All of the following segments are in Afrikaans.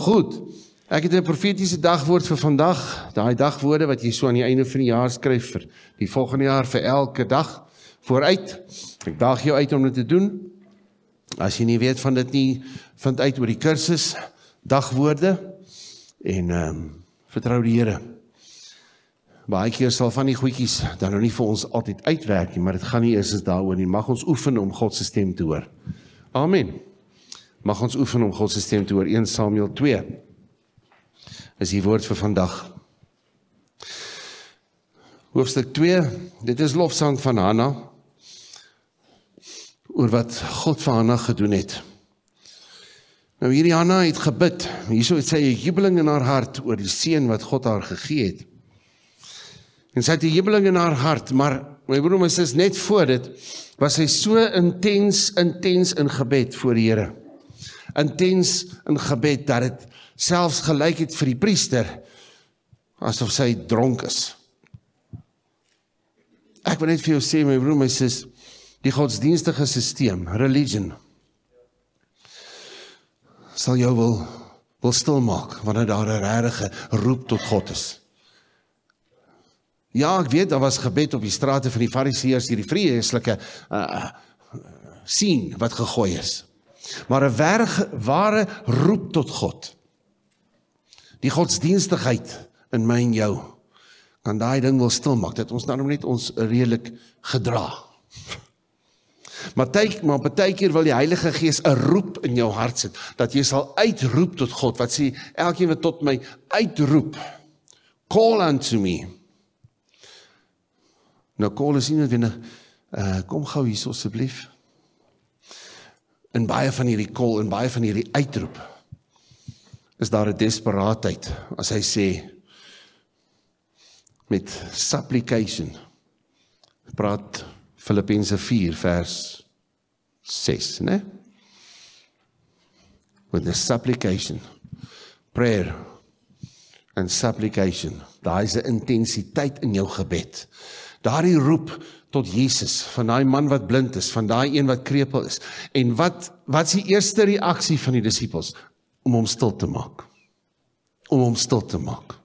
Goed. Ek het 'n profetiese dagwoord vir vandag, daai dagwoorde wat jy so aan die einde van die jaar skryf vir die volgende jaar vir elke dag vooruit. Ek daag jou uit om dit te doen. As jy nie weet van dit nie, vind uit oor die kursus dagwoorde en ehm um, vertrou die Here. Baie keer sal van die goedjies dan nou nie vir ons altyd uitwerk nie, maar dit gaan nie eers as daaroor nie. Mag ons oefen om God se stem te hoor. Amen. Mag ons oefen om God se stem te hoor. 1 Samuel 2. Is die woord vir vandag. Hoofstuk 2. Dit is lofsang van Hanna oor wat God vir Hanna gedoen het. Nou hierdie Hanna het gebid. Hierso het sy 'n jubeling in haar hart oor die seën wat God haar gegee het. En sy het 'n jubeling in haar hart, maar my broer en my sis net voor dit was sy so intens intens in gebed voor die Here intens in gebed dat dit selfs gelyk het vir die priester asof sy dronk is. Ek wil net vir jou sê my broer my sis die godsdienstige stelsel religion sal jou wil wil stil maak wanneer daar 'n regte roep tot God is. Ja, ek weet daar was gebed op die strate van die fariseërs hierdie vreeslike uh, eh, uh, eh, sien wat gegooi is, Maar 'n ware roep tot God. Die godsdienstigheid in my en jou kan daai ding wil stilmaak dat ons nou net ons redelik gedra. Maar tyd, maar partykeer wil die Heilige Gees 'n roep in jou hart sit dat jy sal uitroep tot God. Wat sê elkeen wat tot my uitroep? Call unto me. Nou call is nie net 'n uh kom gou hier asseblief. So, in baie van hierdie kol en baie van hierdie uitroep is daar 'n desperaatheid as hy sê met supplication praat Filippense 4 vers 6 né with the supplication prayer and supplication daai is 'n intensiteit in jou gebed daardie roep tot Jesus van daai man wat blind is, van daai een wat krepeel is. En wat wat is die eerste reaksie van die disippels om hom stil te maak? Om hom stil te maak.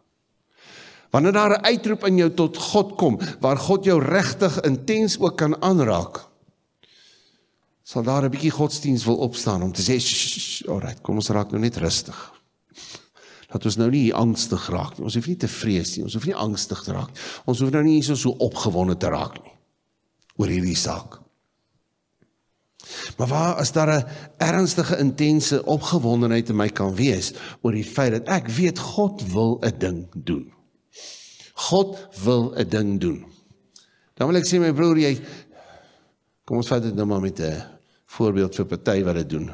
Wanneer daar 'n uitroep in jou tot God kom waar God jou regtig intens ook kan aanraak, sal daar 'n bietjie godsdiens wil opstaan om te sê, "Ag, right, kom ons raak nou net rustig." dat ons nou nie angstig raak nie. Ons hoef nie te vrees nie. Ons hoef nie angstig te raak. Ons hoef nou nie hierso so opgewonde te raak nie oor hierdie saak. Maar waar as daar 'n ernstige intense opgewondenheid in my kan wees oor die feit dat ek weet God wil 'n ding doen. God wil 'n ding doen. Dan wil ek sê my broer, jy kom ons vat dit nou maar met 'n voorbeeld vir party wat dit doen.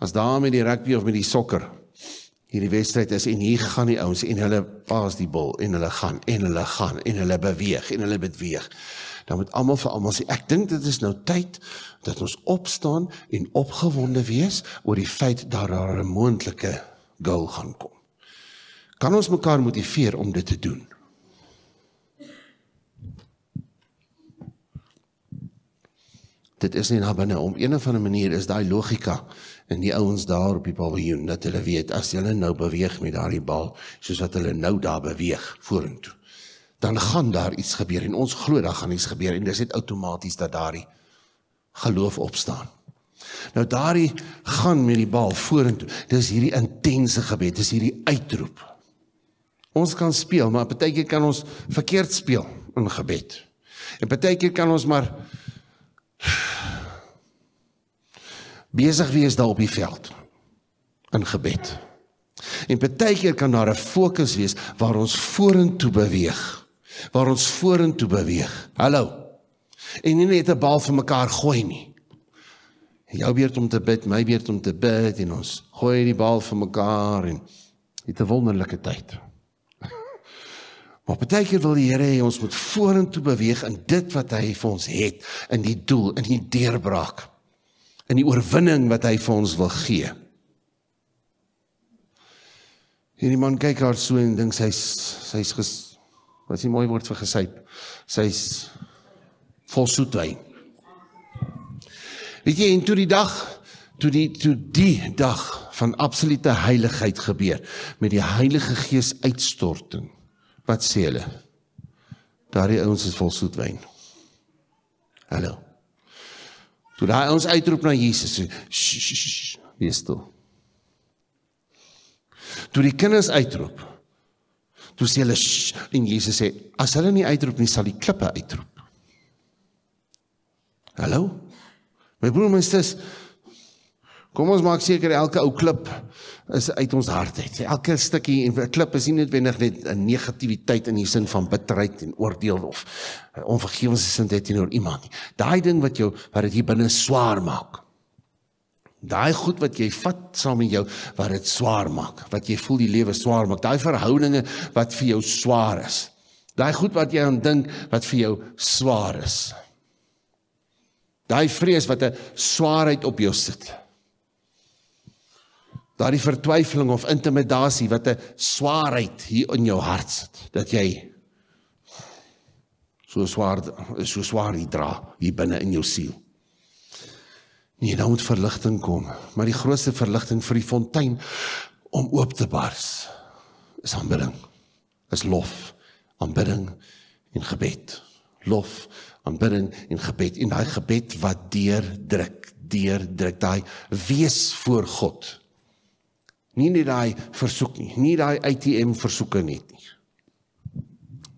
As daar met die rugby of met die sokker hierdie wedstryd is en hier gaan die ouens en hulle paas die bal en hulle gaan en hulle gaan en hulle beweeg en hulle beweeg. Dan nou moet almal vir almal sê ek dink dit is nou tyd dat ons opstaan en opgewonde wees oor die feit dat daar 'n moontlike goal gaan kom. Kan ons mekaar motiveer om dit te doen? Dit is nie na binne om een of ander manier is daai logika en die ouens daar op die paviljoen dat hulle weet as hulle nou beweeg met daardie bal soos wat hulle nou daar beweeg vorentoe dan gaan daar iets gebeur en ons glo dat gaan iets gebeur en dis net outomaties dat daardie geloof opstaan nou daardie gaan met die bal vorentoe dis hierdie intense gebed dis hierdie uitroep ons kan speel maar partykeer kan ons verkeerd speel in gebed en partykeer kan ons maar besig wees daar op die veld in gebed. En baie keer kan daar 'n fokus wees waar ons vorentoe beweeg, waar ons vorentoe beweeg. Hallo. En nie net 'n bal vir mekaar gooi nie. Jou beurt om te bid, my beurt om te bid en ons gooi die bal vir mekaar en dit 'n wonderlike tyd. Maar baie keer wil die Here hê ons moet vorentoe beweeg in dit wat hy vir ons het, in die doel, in die deurbraak in die oorwinning wat hy vir ons wil gee. En die man kyk haar so en dink sy's sy's wat sy mooi word vir gesyp. Sy's vol soetwyn. Weet jy, en toe die dag toe die toe die dag van absolute heiligheid gebeur met die Heilige Gees uitstorting. Wat sê hulle? Daardie ouens is vol soetwyn. Hallo. Toe daai ons uitroep na Jesus, wees stil. Toe die kinders uitroep, toe sê hulle en Jesus sê, as hulle nie uitroep nie, sal die klippe uitroep. Hallo? My broer, my sis, kom ons maak seker elke ou klip is uit ons hart uit. Elke stukkie en klip is nie noodwendig net 'n negativiteit in die sin van bitterheid en oordeel of eh, onvergewensgesindheid teenoor iemand nie. Daai ding wat jou wat dit hier binne swaar maak. Daai goed wat jy vat saam met jou wat dit swaar maak, wat jy voel die lewe swaar maak, daai verhoudinge wat vir jou swaar is. Daai goed wat jy aan dink wat vir jou swaar is. Daai vrees wat 'n swaarheid op jou sit daardie vertwyfeling of intimidasie wat 'n swaarheid hier in jou hart sit dat jy so swaar so swaar hier dra hier binne in jou siel. Nee, dan nou moet verligting kom, maar die grootste verligting vir die fontein om oop te bars is aanbidding. Is lof, aanbidding en gebed. Lof, aanbidding en gebed en daai gebed wat deurdruk, deurdruk daai wees voor God Nie net daai versoek nie, nie daai ATM versoeke net nie.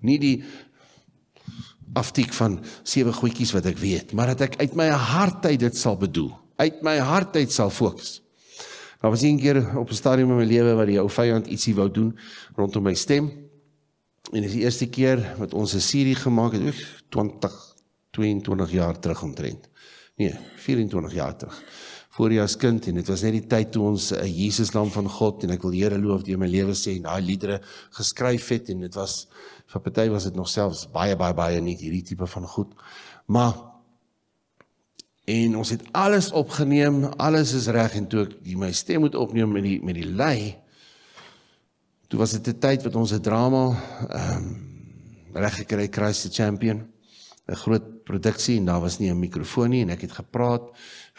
Nie die aftik van sewe goedjies wat ek weet, maar dat ek uit my hart uit dit sal bedoel. Uit my hart uit sal fokus. Daar was een keer op 'n stadium in my lewe wat die ou vyand ietsie wou doen rondom my stem. En dis die eerste keer wat ons 'n serie gemaak het, oef, 20 22 jaar terug omtrent. Nee, 24 jaar terug voor jou as kind en dit was net die tyd toe ons 'n eh, Jesus naam van God en ek wil Here loof deur my lewe sê en daai liedere geskryf het en dit was vir party was dit nog selfs baie baie baie nie hierdie tipe van goed maar en ons het alles opgeneem alles is reg en toe ek my stem moet opneem met die met die ly toe was dit 'n tyd wat ons 'n drama ehm um, reg gekry kry se champion 'n groot produksie en daar was nie 'n mikrofoon nie en ek het gepraat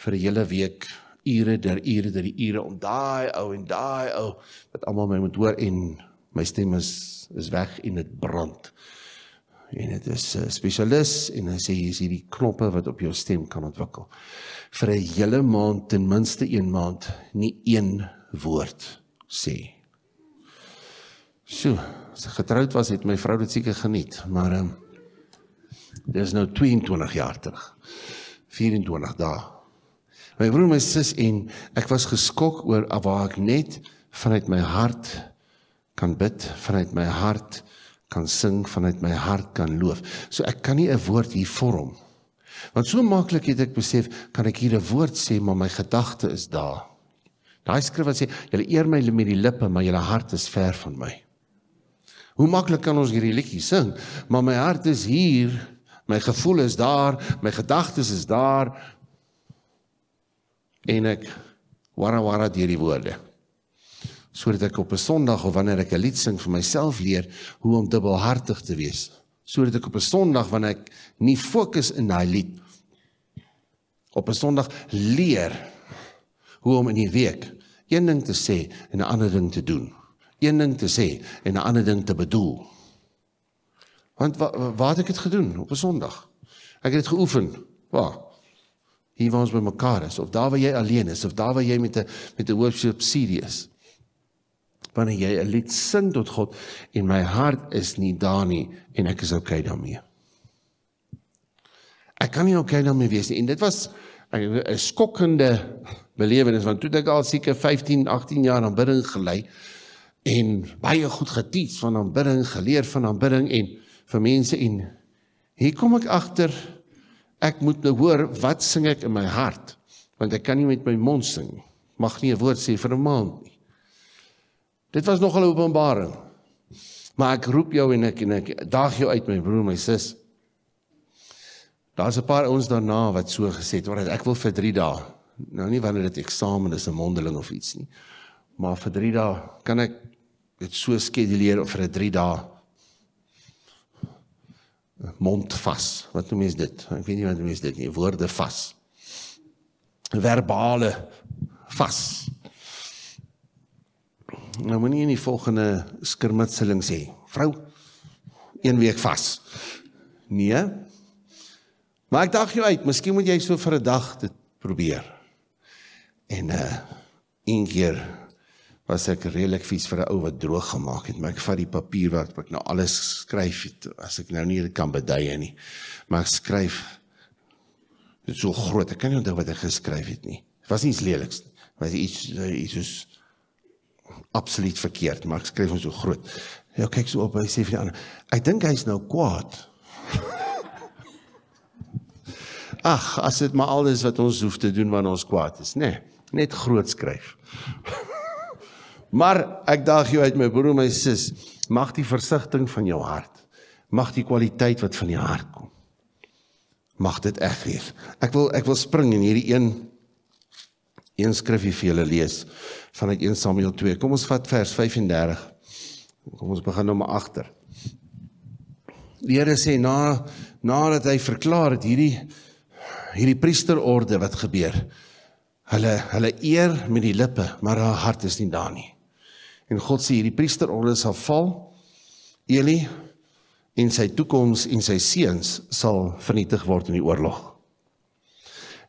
vir 'n hele week ure der ure der ure om daai ou en daai ou wat almal my moet hoor en my stem is is weg en dit brand. En dit is 'n eh, spesialis en hy sê hier is hierdie knoppe wat op jou stem kan ontwikkel. Vir 'n hele maand ten minste 1 maand nie een woord sê. So, as ek getroud was het my vrou dit seker geniet, maar ehm um, dis nou 22 jaar terug. 24 dae My broer, my sis en ek was geskok oor waar ek net vanuit my hart kan bid, vanuit my hart kan sing, vanuit my hart kan loof. So ek kan nie 'n woord hier vorm. Want so maklik het ek besef kan ek hier 'n woord sê, maar my gedagte is daar. Daai skrif wat sê, "Julle eer my met die lippe, maar julle hart is ver van my." Hoe maklik kan ons hierdie liedjie sing, maar my hart is hier, my gevoel is daar, my gedagtes is daar, en ek warra warra deur die woorde sodat ek op 'n Sondag of wanneer ek 'n lied sing vir myself leer hoe om dubbelhartig te wees sodat ek op 'n Sondag wanneer ek nie fokus in daai lied op 'n Sondag leer hoe om in die week een ding te sê en 'n ander ding te doen een ding te sê en 'n ander ding te bedoel want wa waar het ek dit gedoen op 'n Sondag ek het dit geoefen waar hier waar ons by mekaar is of daar waar jy alleen is of daar waar jy met 'n met 'n worship serie is wanneer jy 'n lied sing tot God en my hart is nie daar nie en ek is okay daarmee ek kan nie okay daarmee wees nie en dit was 'n skokkende belewenis want toe ek al seker 15 18 jaar aanbidding gelei en baie goed geteach van aanbidding geleer van aanbidding en vir mense en hier kom ek agter ek moet nou hoor wat sing ek in my hart want ek kan nie met my mond sing mag nie 'n woord sê vir 'n maand nie dit was nogal 'n openbaring maar ek roep jou en ek en ek daag jou uit my broer my sis daar's 'n paar ons daarna wat so gesê het oor ek wil vir 3 dae nou nie wanneer dit eksamen is 'n mondeling of iets nie maar vir 3 dae kan ek dit so skeduleer vir 'n 3 dae mond vas. Wat noem mens dit? Ek weet nie wat mens dit nie. Woorde vas. Verbale vas. Nou moenie in die volgende skermutseling sê, vrou, een week vas. Nee. Maar ek dag jou uit, miskien moet jy so vir 'n dag dit probeer. En uh een keer was ek redelik vies vir 'n ou wat droog gemaak het, maar ek vat die papier wat ek nou alles skryf het, as ek nou nie kan beduie nie. Maar ek skryf dit so groot. Ek kan nie onthou wat ek geskryf het nie. Dit was nie iets leliks nie. Dit was iets iets is absoluut verkeerd, maar ek skryf hom so groot. Ja, kyk so op, hy sê vir die ander, ek dink hy's nou kwaad. Ag, as dit maar alles wat ons hoef te doen wanneer ons kwaad is, nê? Nee, net groot skryf. Maar ek daag jou uit my broer, my sis, mag die versigtiging van jou hart, mag die kwaliteit wat van die hart kom, mag dit reg wees. Ek wil ek wil spring in hierdie een een skrifgie vir julle lees vanuit 1 Samuel 2. Kom ons vat vers 35. Kom ons begin nou maar agter. Die Here sê na nadat hy verklaar het hierdie hierdie priesterorde wat gebeur. Hulle hulle eer met die lippe, maar haar hart is nie daar nie. En God sê hierdie priesterorde sal val. Eli en sy toekoms en sy seuns sal vernietig word in die oorlog.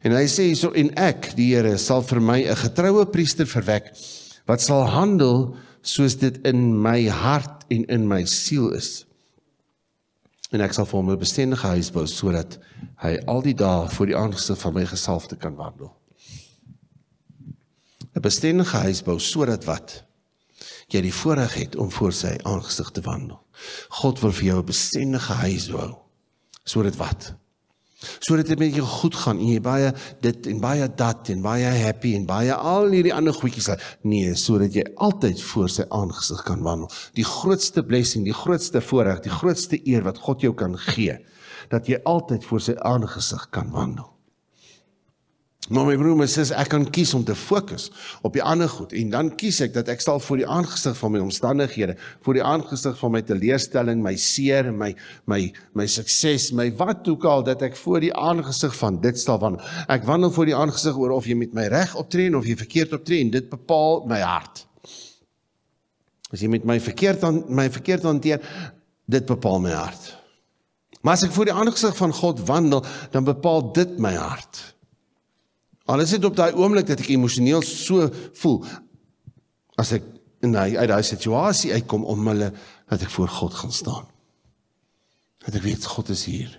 En hy sê hierso en ek, die Here, sal vir my 'n getroue priester verwek wat sal handel soos dit in my hart en in my siel is. En ek sal vir hom 'n bestendige huis bou sodat hy al die dae voor die aangesig van my gesalfde kan wandel. 'n Bestendige huis bou sodat wat? jy die voorreg het om voor sy aangesig te wandel. God wil vir jou 'n bestendige huis bou. Sodat wat? Sodat dit met jou goed gaan en jy baie dit en baie dat en baie happy en baie al hierdie ander goedjies het. Nee, sodat jy altyd voor sy aangesig kan wandel. Die grootste blessing, die grootste voorreg, die grootste eer wat God jou kan gee, dat jy altyd voor sy aangesig kan wandel. Maar my broer, my sis, ek kan kies om te fokus op die ander goed en dan kies ek dat ek stal voor die aangesig van my omstandighede, voor die aangesig van my teleurstelling, my seer, my my my sukses, my wat ook al dat ek voor die aangesig van dit stal van. Ek wandel voor die aangesig oor of jy met my reg optree of jy verkeerd optree en dit bepaal my hart. As jy met my verkeerd aan my verkeerd hanteer, dit bepaal my hart. Maar as ek voor die aangesig van God wandel, dan bepaal dit my hart. Al is dit op daai oomblik dat ek emosioneel so voel as ek in daai uit daai situasie uitkom om hulle dat ek voor God gaan staan. Dat ek weet God is hier.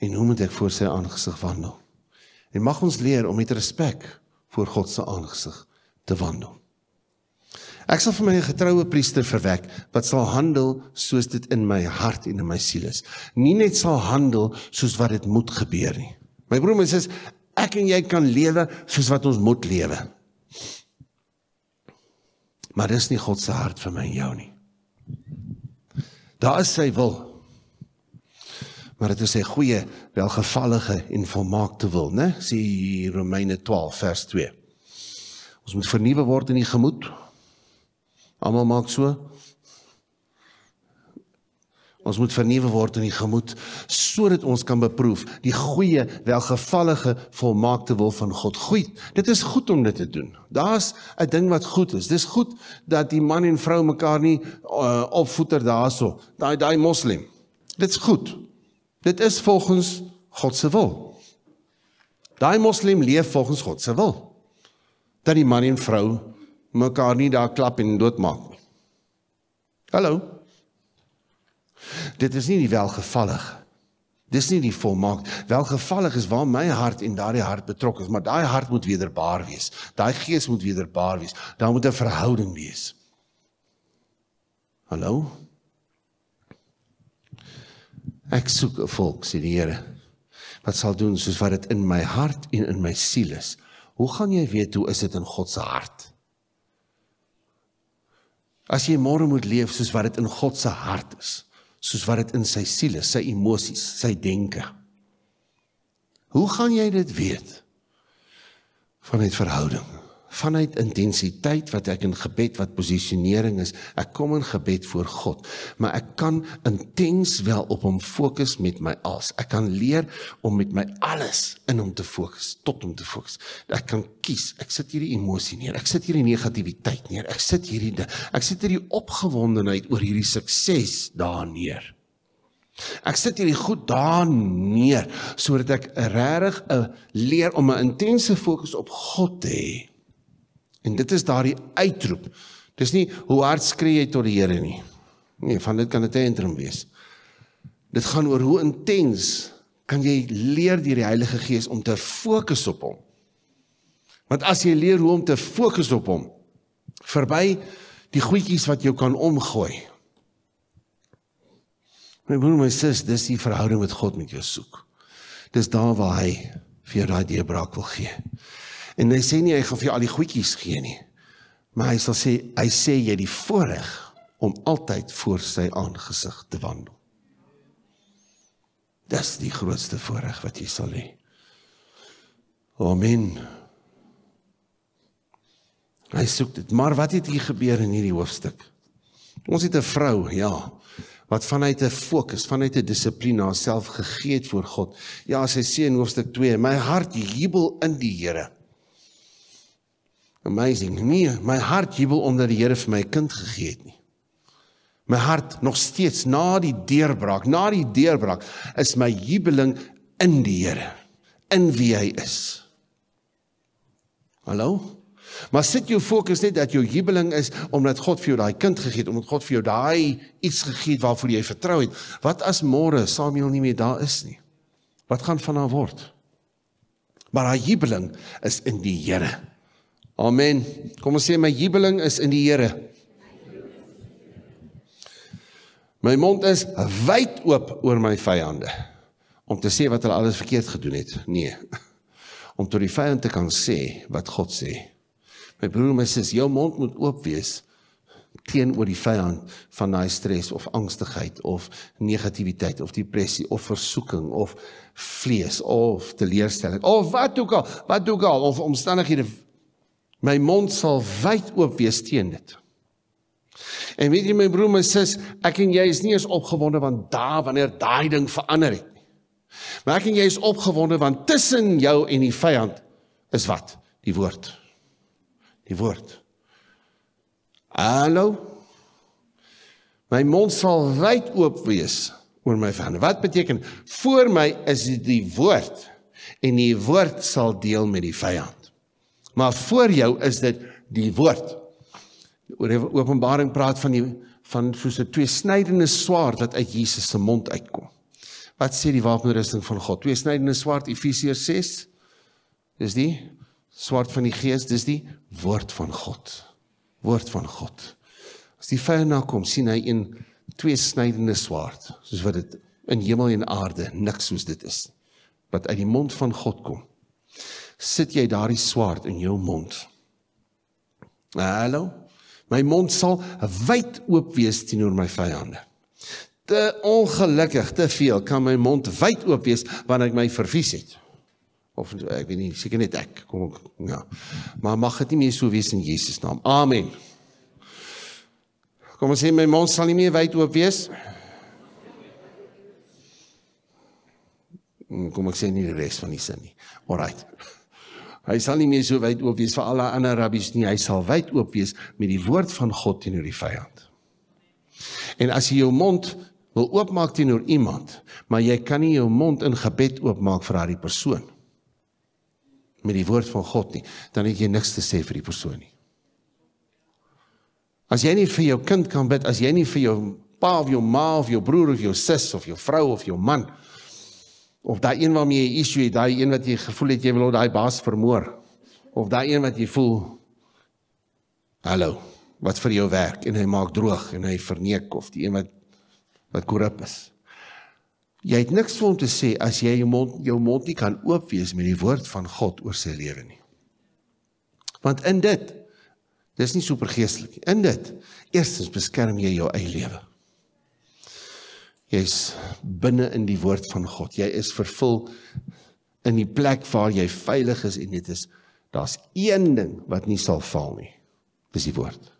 En hoe moet ek voor sy aangesig wandel? En mag ons leer om met respek voor God se aangesig te wandel. Ek sal vir my 'n getroue priester verwek wat sal handel soos dit in my hart en in my siel is. Nie net sal handel soos wat dit moet gebeur nie. My broer en my sis, ek en jy kan lewe soos wat ons moet lewe. Maar dis nie God se hart vir my en jou nie. Daar is sy wil. Maar dit is sy goeie, welgevallige en volmaakte wil, né? Sien Romeine 12 vers 2. Ons moet vernuwe word in die gemoed. Almal maak so. Ons moet vernuwe word in die gemoed sodat ons kan beproef die goeie, welgevallige, volmaakte wil van God. Goed, dit is goed om dit te doen. Daar's 'n ding wat goed is. Dis goed dat die man en vrou mekaar nie uh, opvoeter daarso, daai daai moslim. Dit's goed. Dit is volgens God se wil. Daai moslim leef volgens God se wil. Dat die man en vrou mekaar nie daar klap en doodmaak nie. Hallo. Dit is nie die welgevallig. Dis nie die volmaak. Welgevallig is waar my hart en daardie hart betrokke is, maar daai hart moet wederbaar wees. Daai gees moet wederbaar wees. Daar moet 'n verhouding wees. Hallo. Ek soek 'n volk, sê die Here. Wat sal doen soos wat dit in my hart en in my siel is? Hoe gaan jy weet hoe is dit in God se hart? As jy môre moet leef soos wat dit in God se hart is soos wat dit in sy siel is, sy emosies, sy denke. Hoe gaan jy dit weet? Van 'n verhouding vanuit intensiteit wat ek in gebed wat posisionering is. Ek kom in gebed voor God, maar ek kan intens wel op hom fokus met my alles. Ek kan leer om met my alles in hom te fokus, tot hom te fokus. Ek kan kies. Ek sit hierdie emosie neer. Ek sit hierdie negativiteit neer. Ek sit hierdie ek sit hierdie opgewondenheid oor hierdie sukses daar neer. Ek sit hierdie goed daar neer sodat ek regtig eh, leer om 'n intense fokus op God te hê En dit is daardie uitroep. Dis nie hoe hard skree jy tot die Here nie. Nee, van dit kan dit 'n tantrum wees. Dit gaan oor hoe intens kan jy leer deur die Heilige Gees om te fokus op hom. Want as jy leer hoe om te fokus op hom, verby die goedjies wat jou kan omgooi. My broer, my sussie, dis die verhouding met God met jou soek. Dis daar waar hy vir jou daai deurbraak wil gee. En hy sê nie hy gaan vir jou al die goedjies gee nie. Maar hy sal sê hy sê jy die voorreg om altyd voor sy aangesig te wandel. Dis die grootste voorreg wat jy sal hê. Amen. Hy soek dit. Maar wat het hier gebeur in hierdie hoofstuk? Ons het 'n vrou, ja, wat vanuit 'n fokus, vanuit 'n dissipline haarself gegee het vir God. Ja, sy sê in hoofstuk 2, my hart jubel in die Here. Amazing. Nee, my hart jubel omdat die Here vir my 'n kind gegee het nie. My hart nog steeds na die deurbraak, na die deurbraak is my jubeling in die Here, in wie hy is. Hallo? Maar sit jou fokus net dat jou jubeling is omdat God vir jou daai kind gegee het, omdat God vir jou daai iets gegee het waarvoor jy vertrou het. Wat as môre Samuel nie meer daar is nie? Wat gaan van haar word? Maar haar jubeling is in die Here. Amen. Kom ons sê my jubeling is in die Here. My mond is wyd oop oor my vyande om te sê wat hulle alles verkeerd gedoen het. Nee. Om tot die vyande kan sê wat God sê. My broer, my sis, jou mond moet oop wees teenoor die vyand van daai stres of angstigheid of negativiteit of depressie of versoeking of vlees of teleurstelling of wat ook al, wat ook al of omstandighede My mond sal wyd oop wees teen dit. En weet jy my broer my sis, ek en jy is nie eens opgewonde want daar wanneer daai ding verander het nie. Maar ek en jy is opgewonde want tussen jou en die vyand is wat? Die woord. Die woord. Hallo. My mond sal wyd oop wees oor my vyand. Wat beteken? Voor my is die woord en die woord sal deel met die vyand. Maar voor jou is dit die woord. Oor Openbaring praat van die van soos 'n tweesnydende swaard wat uit Jesus se mond uitkom. Wat sê die wapenrusting van God? Tweesnydende swaard Efesiërs 6. Dis die swaard van die Gees, dis die woord van God. Woord van God. As die vyand na kom, sien hy een tweesnydende swaard, soos wat dit in hemel en aarde niks soos dit is wat uit die mond van God kom sit jy daardie swaard in jou mond. Nou, hallo. My mond sal wyd oop wees teenoor my vyande. Te ongelukkig, te veel kan my mond wyd oop wees wanneer ek my vervies het. Of ek weet nie, seker net ek. Kom ek ja. Maar mag dit nie meer so wees in Jesus naam. Amen. Kom ons sê my mond sal nie meer wyd oop wees. Hmm, kom ek sê nie die res van die sin nie. Alraight. Hy sal nie meer so wyd oop wees vir al die ander rabbies nie. Hy sal wyd oop wees met die woord van God teenoor die vyand. En as jy jou mond wil oopmaak teenoor iemand, maar jy kan nie jou mond in gebed oopmaak vir daardie persoon met die woord van God nie, dan het jy niks te sê vir die persoon nie. As jy nie vir jou kind kan bid, as jy nie vir jou pa of jou ma of jou broer of jou sis of jou vrou of jou man of daai een waarmee jy issue het, daai een wat jy gevoel het jy wil daai baas vermoor of daai een wat jy voel hallo wat vir jou werk en hy maak droog en hy verneek of die een wat wat korrup is. Jy het niks om te sê as jy jou mond jou mond nie kan oop wees met die woord van God oor sy lewe nie. Want in dit dis nie supergeestelik nie. In dit eerstens beskerm jy jou eie lewe. Jy's binne in die woord van God. Jy is vervul in die plek waar jy veilig is en dit is daar's een ding wat nie sal val nie. Dis die woord.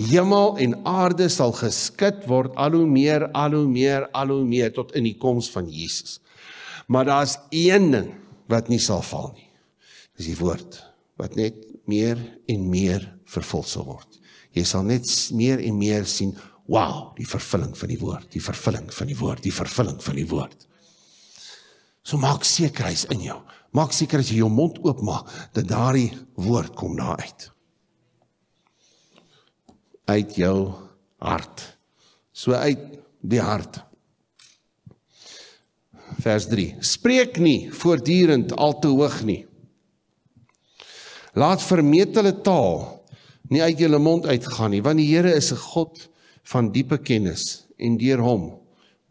Hemel en aarde sal geskit word al hoe meer, al hoe meer, al hoe meer tot in die koms van Jesus. Maar daar's een ding wat nie sal val nie. Dis die woord wat net meer en meer vervul sal word. Jy sal net meer en meer sien Wow, die vervulling van die woord, die vervulling van die woord, die vervulling van die woord. So maak seker hy's in jou. Maak seker as jy jou mond oopmaak dat daardie woord kom na uit. Uit jou hart. So uit die hart. Vers 3. Spreek nie voortdurend al te hoog nie. Laat vermetele taal nie uit jou mond uitgaan nie, want die Here is 'n God van diepe kennis en deur hom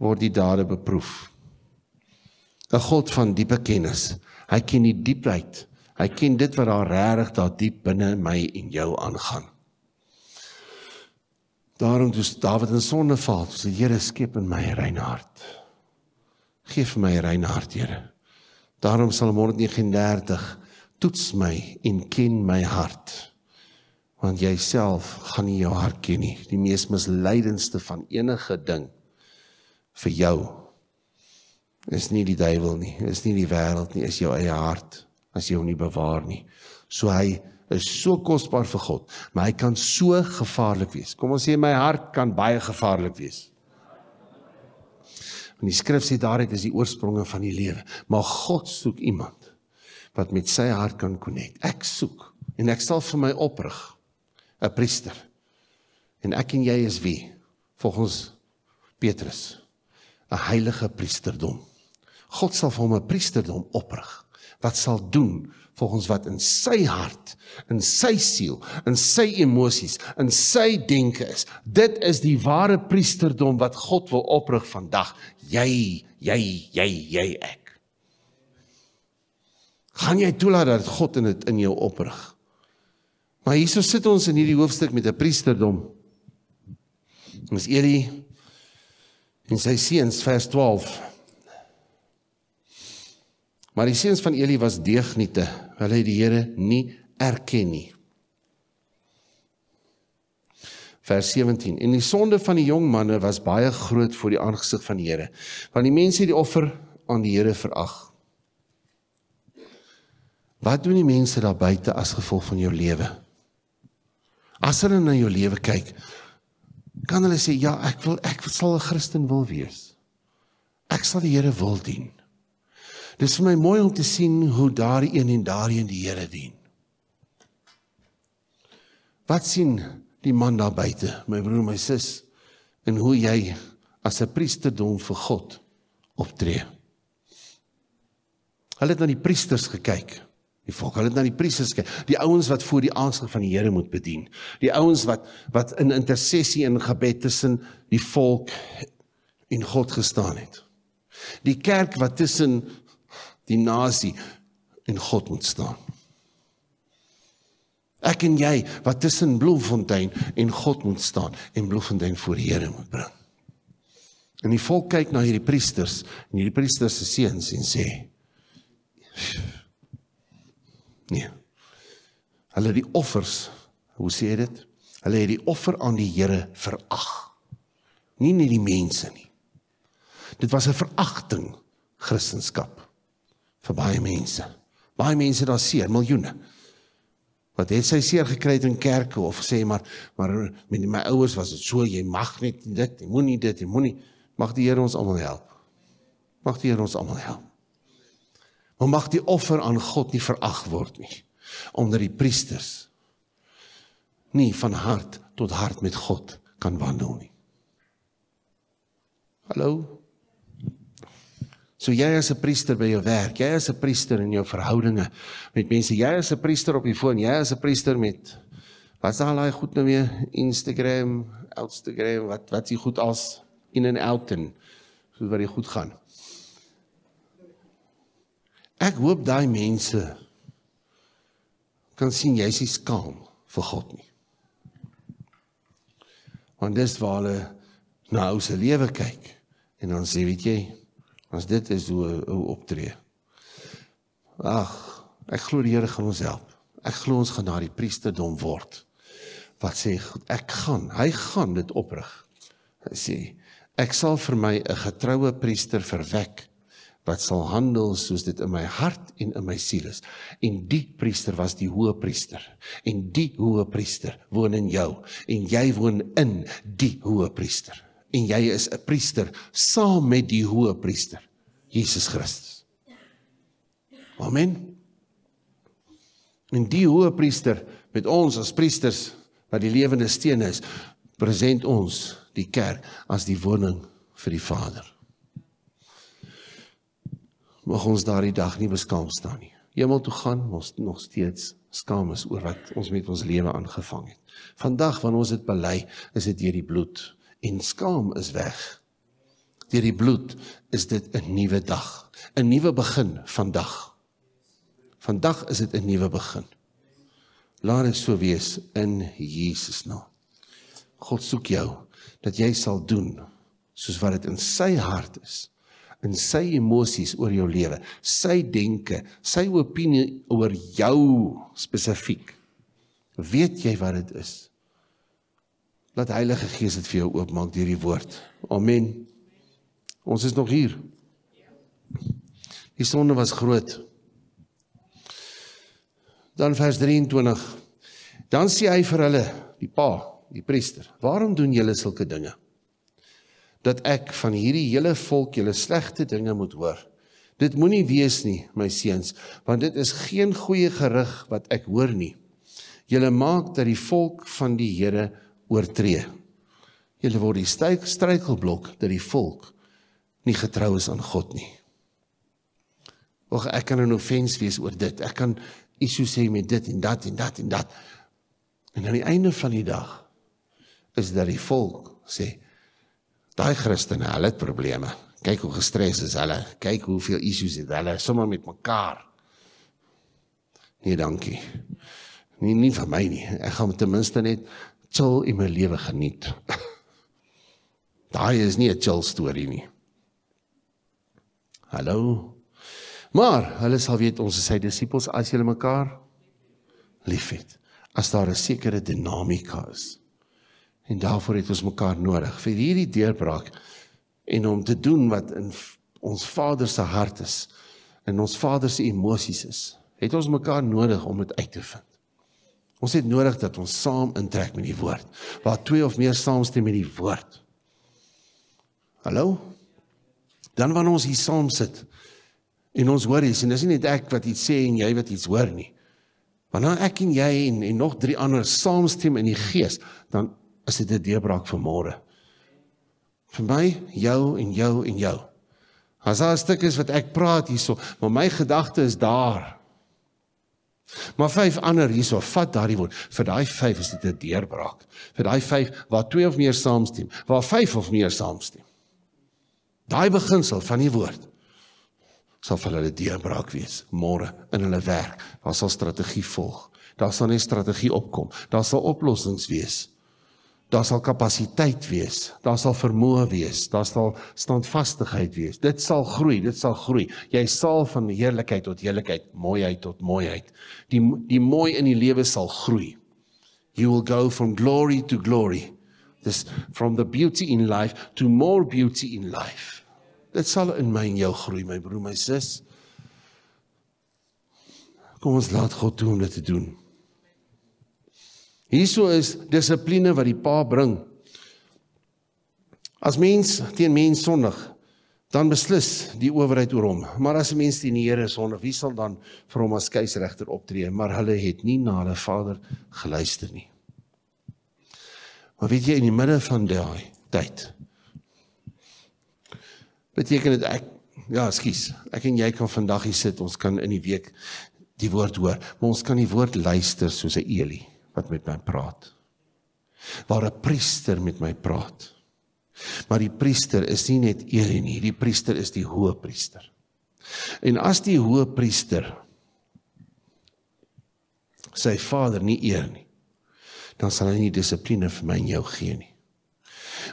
word die dade beproef. 'n God van diepe kennis. Hy ken die diepheid. Hy ken dit wat daar regtig daar diep binne in my en jou aangaan. Daarom toe Dawid in sonde val, sê die Here skep in my 'n rein hart. Gee vir my 'n rein hart, Here. Daarom Psalm 139 toets my en ken my hart want jouself gaan nie jou hart ken nie die mees misleidendste van enige ding vir jou is nie die duiwel nie is nie die wêreld nie is jou eie hart as jy hom nie bewaar nie so hy is so kosbaar vir God maar hy kan so gevaarlik wees kom ons sê my hart kan baie gevaarlik wees en die skrif sê daaruit is die oorspronge van die lewe maar God soek iemand wat met sy hart kan konek ek soek en ek sal vir my oprig 'n priester. En ek en jy is wie? Volgens Petrus, 'n heilige priesterdom. God sal vir hom 'n priesterdom oprig wat sal doen volgens wat in sy hart, in sy siel, in sy emosies, in sy denke is. Dit is die ware priesterdom wat God wil oprig vandag. Jy, jy, jy, jy ek. Gaan jy toelaat dat God in dit in jou oprig? Maar hierso sit ons in hierdie hoofstuk met 'n priesterdom. Ons Eli en sy seuns vers 12. Maar die seuns van Eli was deegniete. Hulle het die Here nie erken nie. Vers 17. En die sonde van die jong manne was baie groot voor die aangesig van die Here, want die mense het die offer aan die Here verag. Wat doen die mense daar buite as gevolg van jou lewe? As hulle na jou lewe kyk, kan hulle sê ja, ek wil ek sal 'n Christen wil wees. Ek sal die Here wil dien. Dis vir my mooi om te sien hoe daar een en daar een die Here dien. Wat sien die man daar buite, my broer, my sis, en hoe jy as 'n priesterdom vir God optree? Hulle het na die priesters gekyk. Die volk hulle na die priesters kyk, die ouens wat voor die aangesig van die Here moet bedien, die ouens wat wat in intersessie en gebed tussen die volk en God gestaan het. Die kerk wat tussen die nasie en God moet staan. Ek en jy wat tussen Bloemfontein en God moet staan en Bloemfontein voor die Here moet bring. En die volk kyk na hierdie priesters en hierdie priesters se seuns en sê Nee. Hulle die offers, hoe sê dit? Hulle het die offer aan die Here verag. Nie net die mense nie. Dit was 'n veragting Christendom vir baie mense. Baie mense daar seer, miljoene. Wat het sy seer gekry in kerke of sê maar maar met my ouers was dit so jy mag net dit, jy moenie dit, jy moenie mag die Here ons almal help. Mag die Here ons almal help. Maar mag die offer aan God nie verag word nie onder die priesters nie van hart tot hart met God kan wandel nie. Hallo. So jy as 'n priester by jou werk, jy as 'n priester in jou verhoudinge met mense, jy as 'n priester op die foon, jy as 'n priester met wat is al daai goed nou weer Instagram, Instagram, wat wat jy goed as in en out en so wat jy goed gaan. Ek hoop daai mense kan sien jy's nie skaam vir God nie. Want dis waar hulle na ons se lewe kyk en dan sê weet jy, ons dit is hoe hoe optree. Ag, ek glo die Here gaan ons help. Ek glo ons gaan na die priesterdom word. Wat sê God? Ek gaan, hy gaan dit oprig. Hy sê ek sal vir my 'n getroue priester verwek wat sal handel soos dit in my hart en in my siel is. En die priester was die hoë priester. En die hoë priester woon in jou en jy woon in die hoë priester. En jy is 'n priester saam met die hoë priester, Jesus Christus. Amen. En die hoë priester met ons as priesters wat die lewende steen is, present ons die kerk as die woning vir die Vader mag ons daardie dag nie beskaam staan nie. Hemel toe gaan ons nog steeds skaam is oor wat ons met ons lewe aangevang het. Vandag wanneer ons dit bely, is dit deur die bloed en skaam is weg. Deur die bloed is dit 'n nuwe dag, 'n nuwe begin vandag. Vandag is dit 'n nuwe begin. Laat dit so wees in Jesus naam. God soek jou dat jy sal doen soos wat dit in sy hart is in sy emosies oor jou lewe, sy denke, sy opinie oor jou spesifiek. Weet jy wat dit is? Laat Heilige Gees dit vir jou oopmaak deur die woord. Amen. Ons is nog hier. Die sonde was groot. Dan vers 23. Dan sê hy vir hulle, die pa, die priester, "Waarom doen julle sulke dinge?" dat ek van hierdie hele volk julle slegte dinge moet hoor. Dit moenie wees nie, my seuns, want dit is geen goeie gerug wat ek hoor nie. Julle maak dat die volk van die Here oortree. Julle word die stryk struikelblok dat die volk nie getrou is aan God nie. Oor ek kan 'n offens wees oor dit. Ek kan iets so sê met dit en dat en dat en dat. En aan die einde van die dag is dat die volk sê, Daai Christene, hulle het probleme. Kyk hoe gestres is hulle. Kyk hoeveel issues het hulle sommer met mekaar. Nee, dankie. Nee, nie vir my nie. Ek gaan ten minste net chill in my lewe geniet. Daai is nie 'n chill storie nie. Hallo. Maar hulle sal weet ons is sy disippels as hulle mekaar liefhet. As daar 'n sekere dinamika is. En daarvoor het ons mekaar nodig vir hierdie deurbraak en om te doen wat in ons Vader se hart is en ons Vader se emosies is. Het ons mekaar nodig om dit uit te vind. Ons het nodig dat ons saam intrek met die woord. Waar twee of meer saamstem met die woord. Hallo? Dan wanneer ons hier saam sit en ons hoor iets en dis nie net ek wat iets sê en jy wat iets hoor nie. Wanneer ek en jy en, en nog drie ander saamstem in die gees, dan is dit 'n deurbraak vir môre. Vir my, jou en jou en jou. As daar 'n stuk is wat ek praat hierso, maar my gedagte is daar. Maar vyf ander hierso, vat daardie woord. Vir daai vyf is dit 'n deurbraak. Vir daai vyf waar twee of meer saamstem, waar vyf of meer saamstem. Daai beginsel van die woord sal vir hulle deurbraak wees môre in hulle werk. Daar sal strategie volg. Daar sal 'n strategie opkom. Daar sal oplossings wees daar sal kapasiteit wees, daar sal vermoë wees, daar sal standvastigheid wees. Dit sal groei, dit sal groei. Jy sal van heerlikheid tot heerlikheid, mooiheid tot mooiheid. Die die mooi in die lewe sal groei. You will go from glory to glory. This from the beauty in life to more beauty in life. Dit sal in my en jou groei, my broer, my sis. Kom ons laat God toe om dit te doen. Hierso is dissipline wat die pa bring. As mens teen mens sondig, dan beslis die owerheid oor hom. Maar as 'n mens teen die Here sondig, wie sal dan vir hom as keiseregter optree? Maar hulle het nie na hulle vader geluister nie. Maar weet jy in die midde van daai tyd beteken dit ek ja, skus. Ek en jy kan vandag hier sit. Ons kan in die week die woord hoor, maar ons kan die woord luister soos 'n Eli wat met my praat. Waar 'n priester met my praat. Maar die priester is nie net een en hier, die priester is die hoë priester. En as die hoë priester sy vader nie eer nie, dan sal hy nie dissipline vir my en jou gee nie.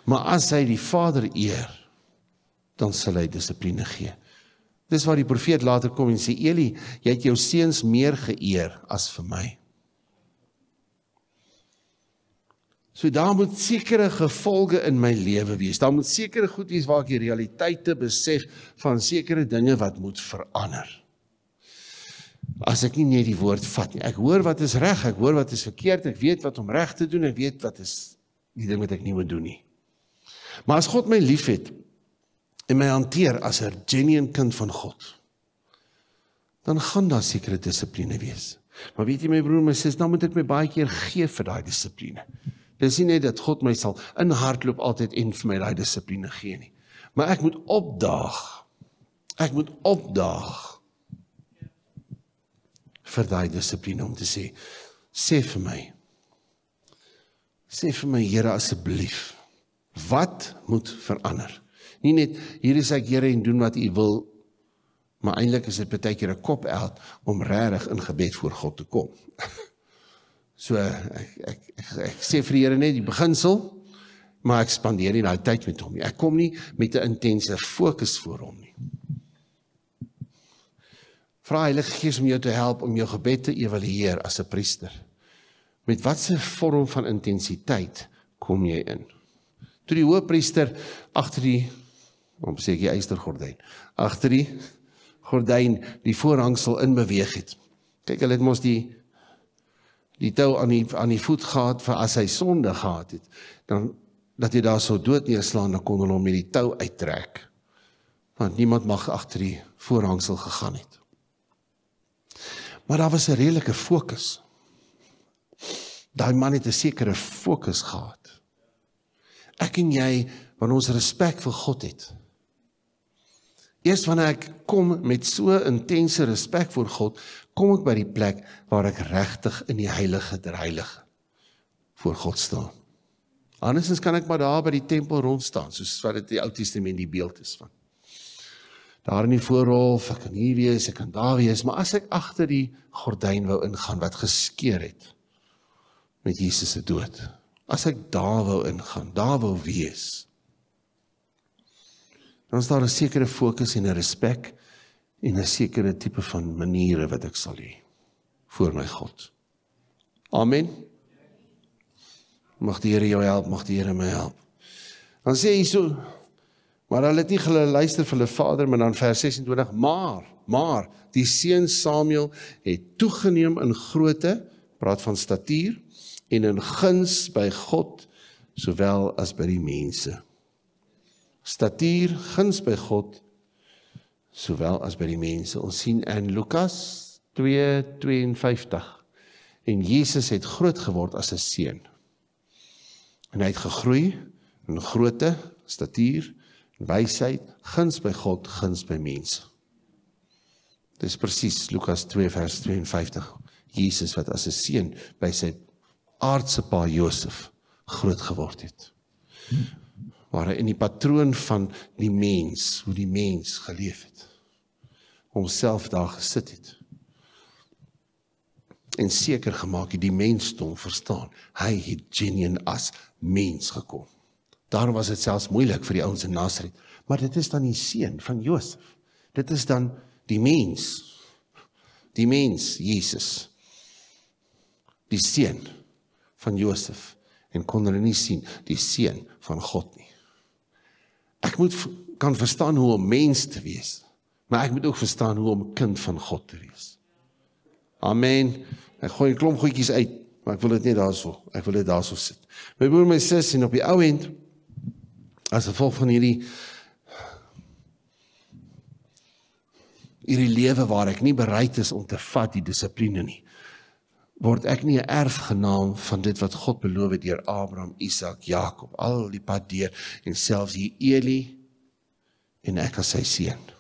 Maar as hy die vader eer, dan sal hy dissipline gee. Dis waar die profeet later kom en sê Eli, jy het jou seuns meer geëer as vir my. So daar moet sekere gevolge in my lewe wees. Daar moet sekere goed wees waar ek die realiteite besef van sekere dinge wat moet verander. As ek nie net die woord vat nie. Ek hoor wat is reg, ek hoor wat is verkeerd, ek weet wat om reg te doen, ek weet wat is die ding wat ek nie moet doen nie. Maar as God my liefhet en my hanteer as 'n genuine kind van God, dan gaan daar sekere dissipline wees. Maar weet jy my broer, my sis, dan moet ek my baie keer gee vir daai dissipline. Dis nie net dat God my sal inhardloop altyd en vir my daai dissipline gee nie. Maar ek moet opdaag. Ek moet opdaag vir daai dissipline om te sê sê vir my sê vir my Here asseblief wat moet verander nie net hier is ek Here en doen wat u wil maar eintlik is dit baie keer 'n kop uit om regtig in gebed voor God te kom So ek ek ek, ek, ek sê vir die Here net die beginsel, maar ek spandeer nie daai tyd met hom nie. Ek kom nie met 'n intense fokus voor hom nie. Vra Heilige Gees om jou te help om jou gebed te evalueer as 'n priester. Met watse vorm van intensiteit kom jy in? Toe die hoofpriester agter die om sê ek die eystergordyn, agter die gordyn die voorhangsel inbeweeg het. Kyk, hulle het mos die die tou aan die aan die voet gehad vir as hy sonde gehad het dan dat hy daar sou dood neerslaan dan kon hulle hom met die tou uittrek want niemand mag agter die voorhangsel gegaan het maar daar was 'n redelike fokus daai man het 'n sekere fokus gehad ek en jy wanneer ons respek vir God het eers wanneer ek kom met so intense respek vir God kom ek by die plek waar ek regtig in die heilige der heilige voor God staan. Andersins kan ek maar daar by die tempel rond staan soos wat dit die Ou Testament die beeld is van. Daar in die voorhol, ek kan hier wees, ek kan daar wees, maar as ek agter die gordyn wou ingaan wat geskeur het met Jesus se dood. As ek daar wou ingaan, daar wou wees. Dan is daar 'n sekere fokus en 'n respek en 'n sekere tipe van maniere wat ek sal hê voor my God. Amen. Mag die Here jou help, mag die Here my help. Dan sê hy so maar hulle het nie hulle luister vir hulle vader maar dan vers 26 maar maar die seun Samuel het toegeneem in grootte, praat van statuur en in guns by God sowel as by die mense. Statuur, guns by God sowel as by die mense. Ons sien in Lukas 2:52 en Jesus het groot geword as 'n seun. En hy het gegroei in grootte, statuur, wysheid, guns by God, guns by mense. Dis presies Lukas 2:52. Jesus wat as 'n seun by sy aardse pa Josef groot geword het. Maar in die patroon van die mens, hoe die mens geleef het, homself daar gesit het en seker gemaak het die mensdom verstaan hy het genuine as mens gekom daarom was dit selfs moeilik vir die ouens in Nasaret maar dit is dan die seun van Josef dit is dan die mens die mens Jesus die seun van Josef en kon hulle nie sien die seun van God nie ek moet kan verstaan hoe 'n mens te wees Maar ek moet ook verstaan hoe om kind van God te wees. Amen. Ek gooi 'n klomp goedjies uit, maar ek wil dit net daarso. Ek wil dit daarso sit. My broer en my sussie en op die ou end as gevolg van hierdie hierdie lewe waar ek nie bereid is om te vat die dissipline nie word ek nie 'n erfgenaam van dit wat God beloof het deur Abraham, Isak, Jakob, al die pad deur en selfs hier Eli en ek as sy seun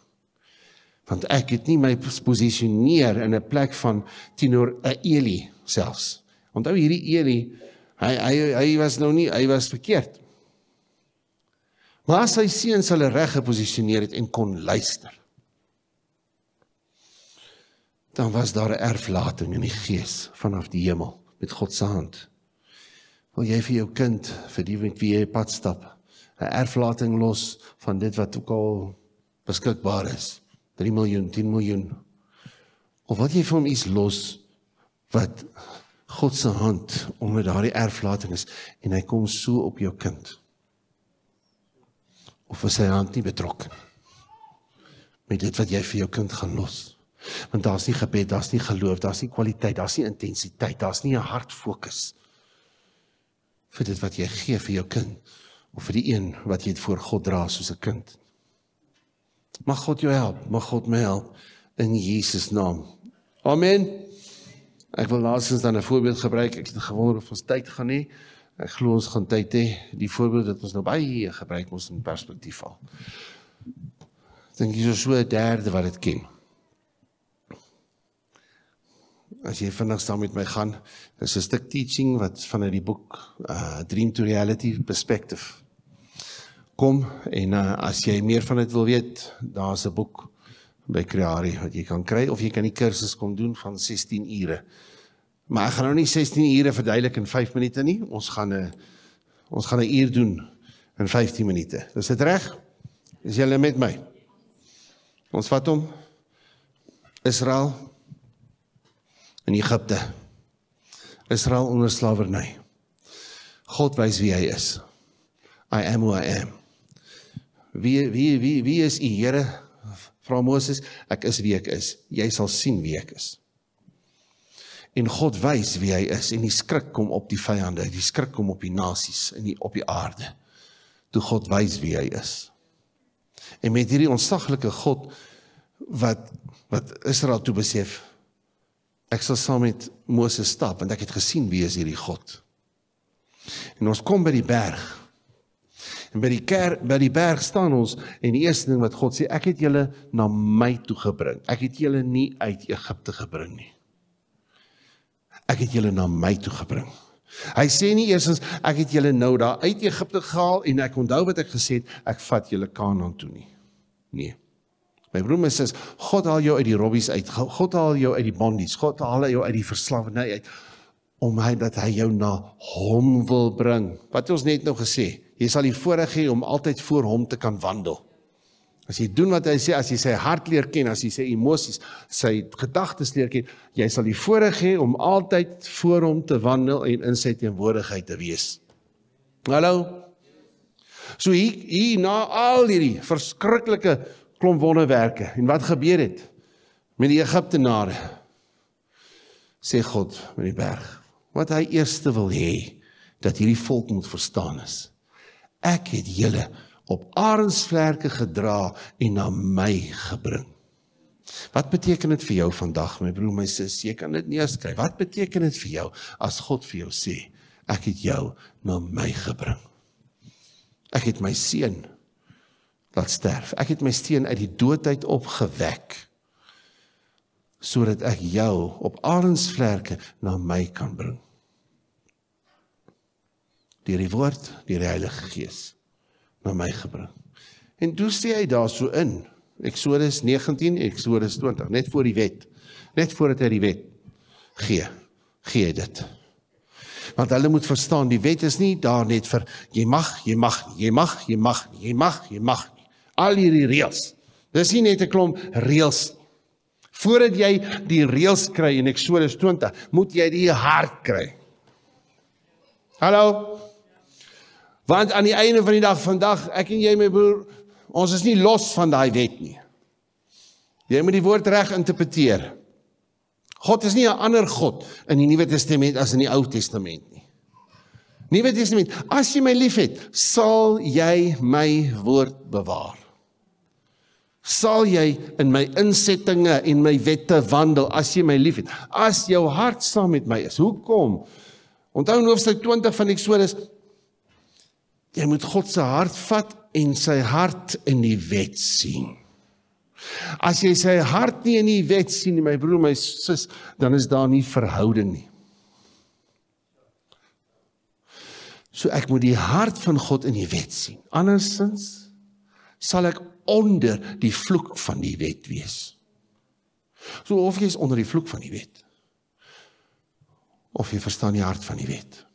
want ek het nie my posisioneer in 'n plek van teenoor 'n Eli selfs. Onthou hierdie Eli, hy hy hy was nou nie, hy was verkeerd. Maar sy seuns hulle reg geposisioneer het en kon luister. Dan was daar 'n erflating in die gees vanaf die hemel met God se hand. Wil jy vir jou kind vir die met wie jy pad stap, 'n erflating los van dit wat ook al beskikbaar is? 3 miljoen, 10 miljoen. Of wat jy vir hom iets los wat God se hand onder daardie erflating is en hy kom so op jou kind. Of is sy hand nie betrokke met dit wat jy vir jou kind gaan los? Want daar's nie gebed, daar's nie geloof, daar's nie kwaliteit, daar's nie intensiteit, daar's nie 'n hart fokus vir dit wat jy gee vir jou kind of vir die een wat jy dit voor God dra soos 'n kind. Nie. Mag God jou help, mag God my help in Jesus naam. Amen. Ek wil laasens dan 'n voorbeeld gebruik. Ek het gewonder of ons tyd gaan hê. Ek glo ons gaan tyd hê. Die voorbeeld wat ons nou baie gebruik moet in perspektief val. Dink jy so 'n derde wat dit ken? As jy vandag saam met my gaan, is 'n stuk teaching wat vanuit die boek uh Dream to Reality perspective kom en uh, as jy meer van dit wil weet, daar's 'n boek by Creari wat jy kan kry of jy kan die kursus kom doen van 16 ure. Maar ek gaan nou nie 16 ure verduidelik in 5 minute nie. Ons gaan 'n uh, eh, ons gaan 'n uur doen in 15 minute. Is dit reg? Is julle met my? Ons vat hom Israel in Egipte. Israel onder slawerny. God wys wie hy is. I am who I am. Wie wie wie wie is u Here? Vra Moses, ek is wie ek is. Jy sal sien wie ek is. En God wys wie hy is en die skrik kom op die vyande, die skrik kom op die nasies en die, op die aarde. Toe God wys wie hy is. En met hierdie onsaglike God wat wat Israel toe besef ek sal saam met Moses stap want ek het gesien wie is hierdie God. En ons kom by die berg By die kerk, by die berg staan ons en die eerste ding wat God sê, ek het julle na my toe gebring. Ek het julle nie uit Egipte gebring nie. Ek het julle na my toe gebring. Hy sê nie eers ons ek het julle nou daar uit Egipte gehaal en ek onthou wat ek gesê het, ek vat julle Kanaan toe nie. Nee. My broer sê, God haal jou uit die robbies uit. God haal jou uit die bondies. God haal jou uit die verslawenheid uit om hy dat hy jou na hom wil bring. Wat ons net nou gesê het jy sal die voorreg hê om altyd voor hom te kan wandel. As jy doen wat hy sê, as jy sy hart leer ken, as jy sy emosies, sy gedagtes leer ken, jy sal die voorreg hê om altyd voor hom te wandel en in sy teenwoordigheid te wees. Hallo. So hier hier na al hierdie verskriklike klomp wonderwerke en wat gebeur het met die Egiptenare? Sê God met die berg wat hy eerste wil hê dat hierdie volk moet verstaan is ek het julle op arensvlerke gedra en na my gebring. Wat beteken dit vir jou vandag, my broer, my sussie? Jy kan dit neerskryf. Wat beteken dit vir jou as God vir jou sê, ek het jou na my gebring? Ek het my seun laat sterf. Ek het my steen uit die doodheid opgewek sodat ek jou op arensvlerke na my kan bring deur die woord deur die Heilige Gees na my gebring. En toe sê hy daarso in Eksodus 19 en Eksodus 20, net voor die wet. Net voordat hy die wet gee, gee hy dit. Want hulle moet verstaan, die wet is nie daar net vir jy mag, jy mag, jy mag, jy mag, jy mag, jy mag nie. Al hierdie reëls. Dis nie net 'n klomp reëls nie. Voordat jy die reëls kry in Eksodus 20, moet jy die hart kry. Hallo. Want aan die einde van die dag vandag, ek en jy my broer, ons is nie los van daai wet nie. Jy moet die woord reg interpreteer. God is nie 'n ander God in die Nuwe Testament as in die Ou Testament nie. Nuwe Testament, as jy my liefhet, sal jy my woord bewaar. Sal jy in my insettinge en my wette wandel as jy my liefhet? As jou hart saam met my is. Hoekom? Onthou in hoofstuk 20 van Eksodus, Jy moet God se hart vat en sy hart in die wet sien. As jy sy hart nie in die wet sien nie, my broer, my sis, dan is daar nie verhouding nie. So ek moet die hart van God in die wet sien. Andersins sal ek onder die vloek van die wet wees. So of jy is onder die vloek van die wet of jy verstaan die hart van die wet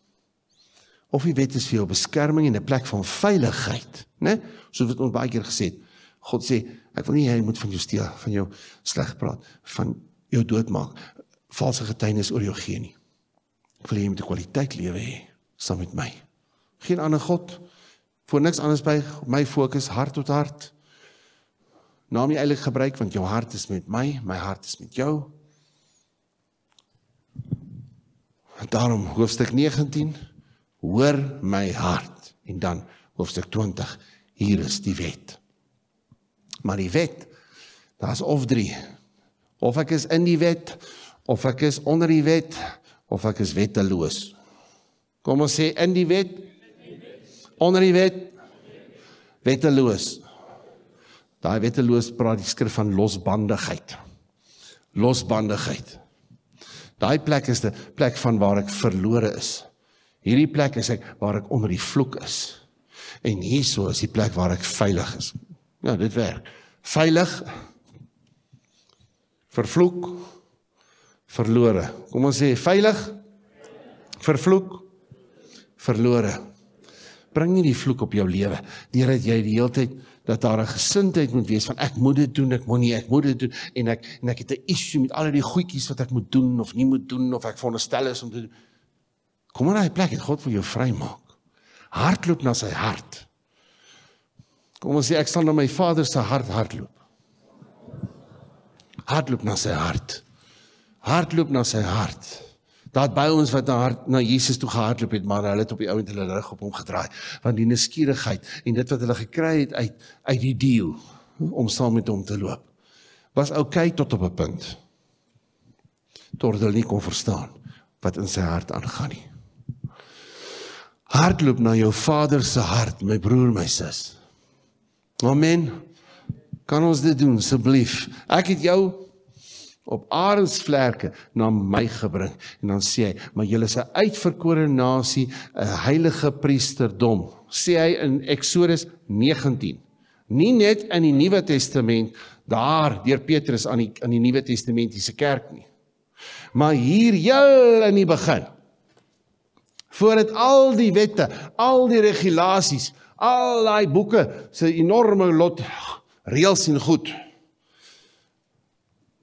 of die wet is vir jou beskerming en 'n plek van veiligheid, né? Soos wat ons baie keer gesê het. God sê, ek wil nie jy moet van jou steel, van jou sleg praat, van jou doodmaak, valse getuienis oor jou gee nie. Ek wil hê jy moet 'n kwaliteit lewe hê saam met my. Geen ander god voor niks anders by my fokus hart tot hart. Naam jy eilik gebruik want jou hart is met my, my hart is met jou. Daarom hoofstuk hoor my hart en dan hoofstuk 20 hier is die wet maar die wet daar's of drie of ek is in die wet of ek is onder die wet of ek is wetteloos kom ons sê in die wet onder die wet wetteloos daai wetteloos praat die skrif van losbandigheid losbandigheid daai plek is 'n plek van waar ek verlore is Hierdie plek is ek waar ek onder die vloek is. En hierso is die plek waar ek veilig is. Ja, dit werk. Veilig vervloek verlore. Kom ons sê veilig vervloek verlore. Bring nie die vloek op jou lewe deurdat jy die hele tyd dat daar 'n gesindheid moet wees van ek moet dit doen, ek moenie, ek moet dit doen en ek en ek het 'n issue met al die goedjies wat ek moet doen of nie moet doen of ek veronderstel is om te doen. Kom aan daai plek, God wil jou vrymaak. Hardloop na sy hart. Kom ons sê ek staan na my Vader se hart hardloop. Hardloop na sy hart. Hardloop na sy hart. Daar by ons wat na na Jesus toe gehardloop het, maar hulle het op die ou end hulle rug op hom gedraai, want die nuuskierigheid en dit wat hulle gekry het uit uit die deal om saam met hom te loop was oukei okay tot op 'n punt. Tot hulle nie kon verstaan wat in sy hart aangaan nie. Hardloop na jou Vader se hart, my broer, my sus. Amen. Kan ons dit doen asseblief? Ek het jou op arensvlerke na my gebring en dan sê hy, "Maar julle is 'n uitverkore nasie, 'n heilige priesterdom." Sê hy in Eksodus 19. Nie net in die Nuwe Testament daar deur Petrus aan die aan die Nuwe Testamentiese kerk nie. Maar hier heel in die begin voordat al die wette, al die regulasies, al daai boeke se enorme lot reëls en goed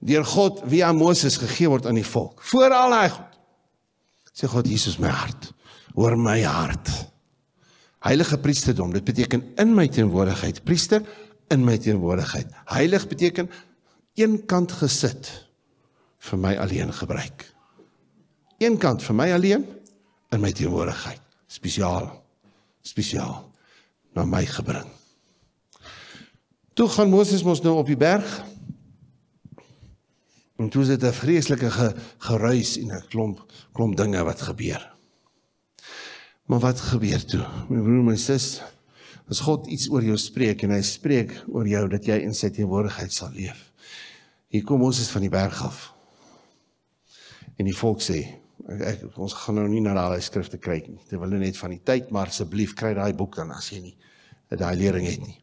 deur God via Moses gegee word aan die volk. Voor al daai goed sê God Jesus my hart, hoor my hart. Heilige priesterdom, dit beteken in my teenwoordigheid, priester in my teenwoordigheid. Heilig beteken eenkant gesit vir my alleen gebruik. Eenkant vir my alleen in my teenwoordigheid spesiaal spesiaal na my gebring. Toe gaan Moses mos nou op die berg. En toe is dit 'n vreeslike geruis en 'n klomp klomp dinge wat gebeur. Maar wat gebeur toe? My broer, my sis, as God iets oor jou spreek en hy spreek oor jou dat jy in sy teenwoordigheid sal leef. Hier kom Moses van die berg af. En die volk sê, ek ons gaan nou nie na daai skrifte kyk nie. Dit wil nou net van die tyd, maar asseblief kry daai boek dan as jy nie eh, daai lering het nie.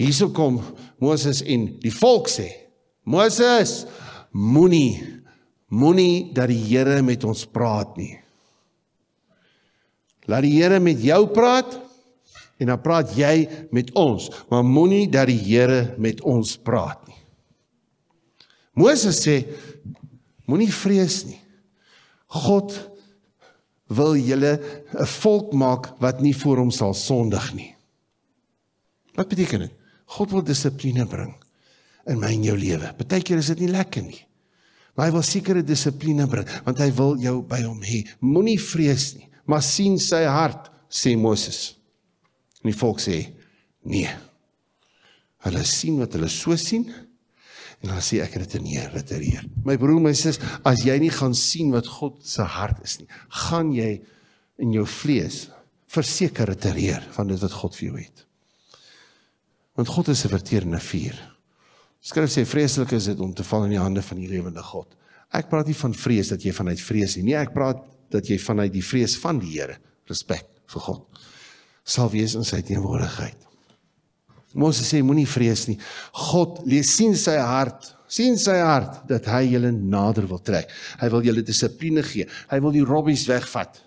Hierso kom Moses en die volk sê: Moses, moenie moenie dat die Here met ons praat nie. Laat die Here met jou praat en dan praat jy met ons, maar moenie dat die Here met ons praat nie. Moses sê Moenie vrees nie. God wil julle 'n volk maak wat nie voor hom sal sondig nie. Wat beteken dit? God wil dissipline bring in my en jou lewe. Partykeer is dit nie lekker nie. Maar hy wil sekere dissipline bring want hy wil jou by hom hê. Moenie vrees nie, maar sien sy hart, sê Moses. En die volk sê: "Nee." Hulle sien wat hulle so sien En dan sê ek dit in hier, dit hier. My broer, my sis, as jy nie gaan sien wat God se hart is nie, gaan jy in jou vlees verseker retireer van dit wat God vir jou het. Want God is 'n verterende vuur. Skrif sê vreeslik is dit om te val in die hande van die lewende God. Ek praat nie van vrees dat jy vanuit vrees nie. Nee, ek praat dat jy vanuit die vrees van die Here, respek vir God sal wees in sy teenwoordigheid. Moses sê moenie vrees nie. God lees sien sy hart, sien sy hart dat hy julle nader wil trek. Hy wil julle dissipline gee. Hy wil die robbies wegvat.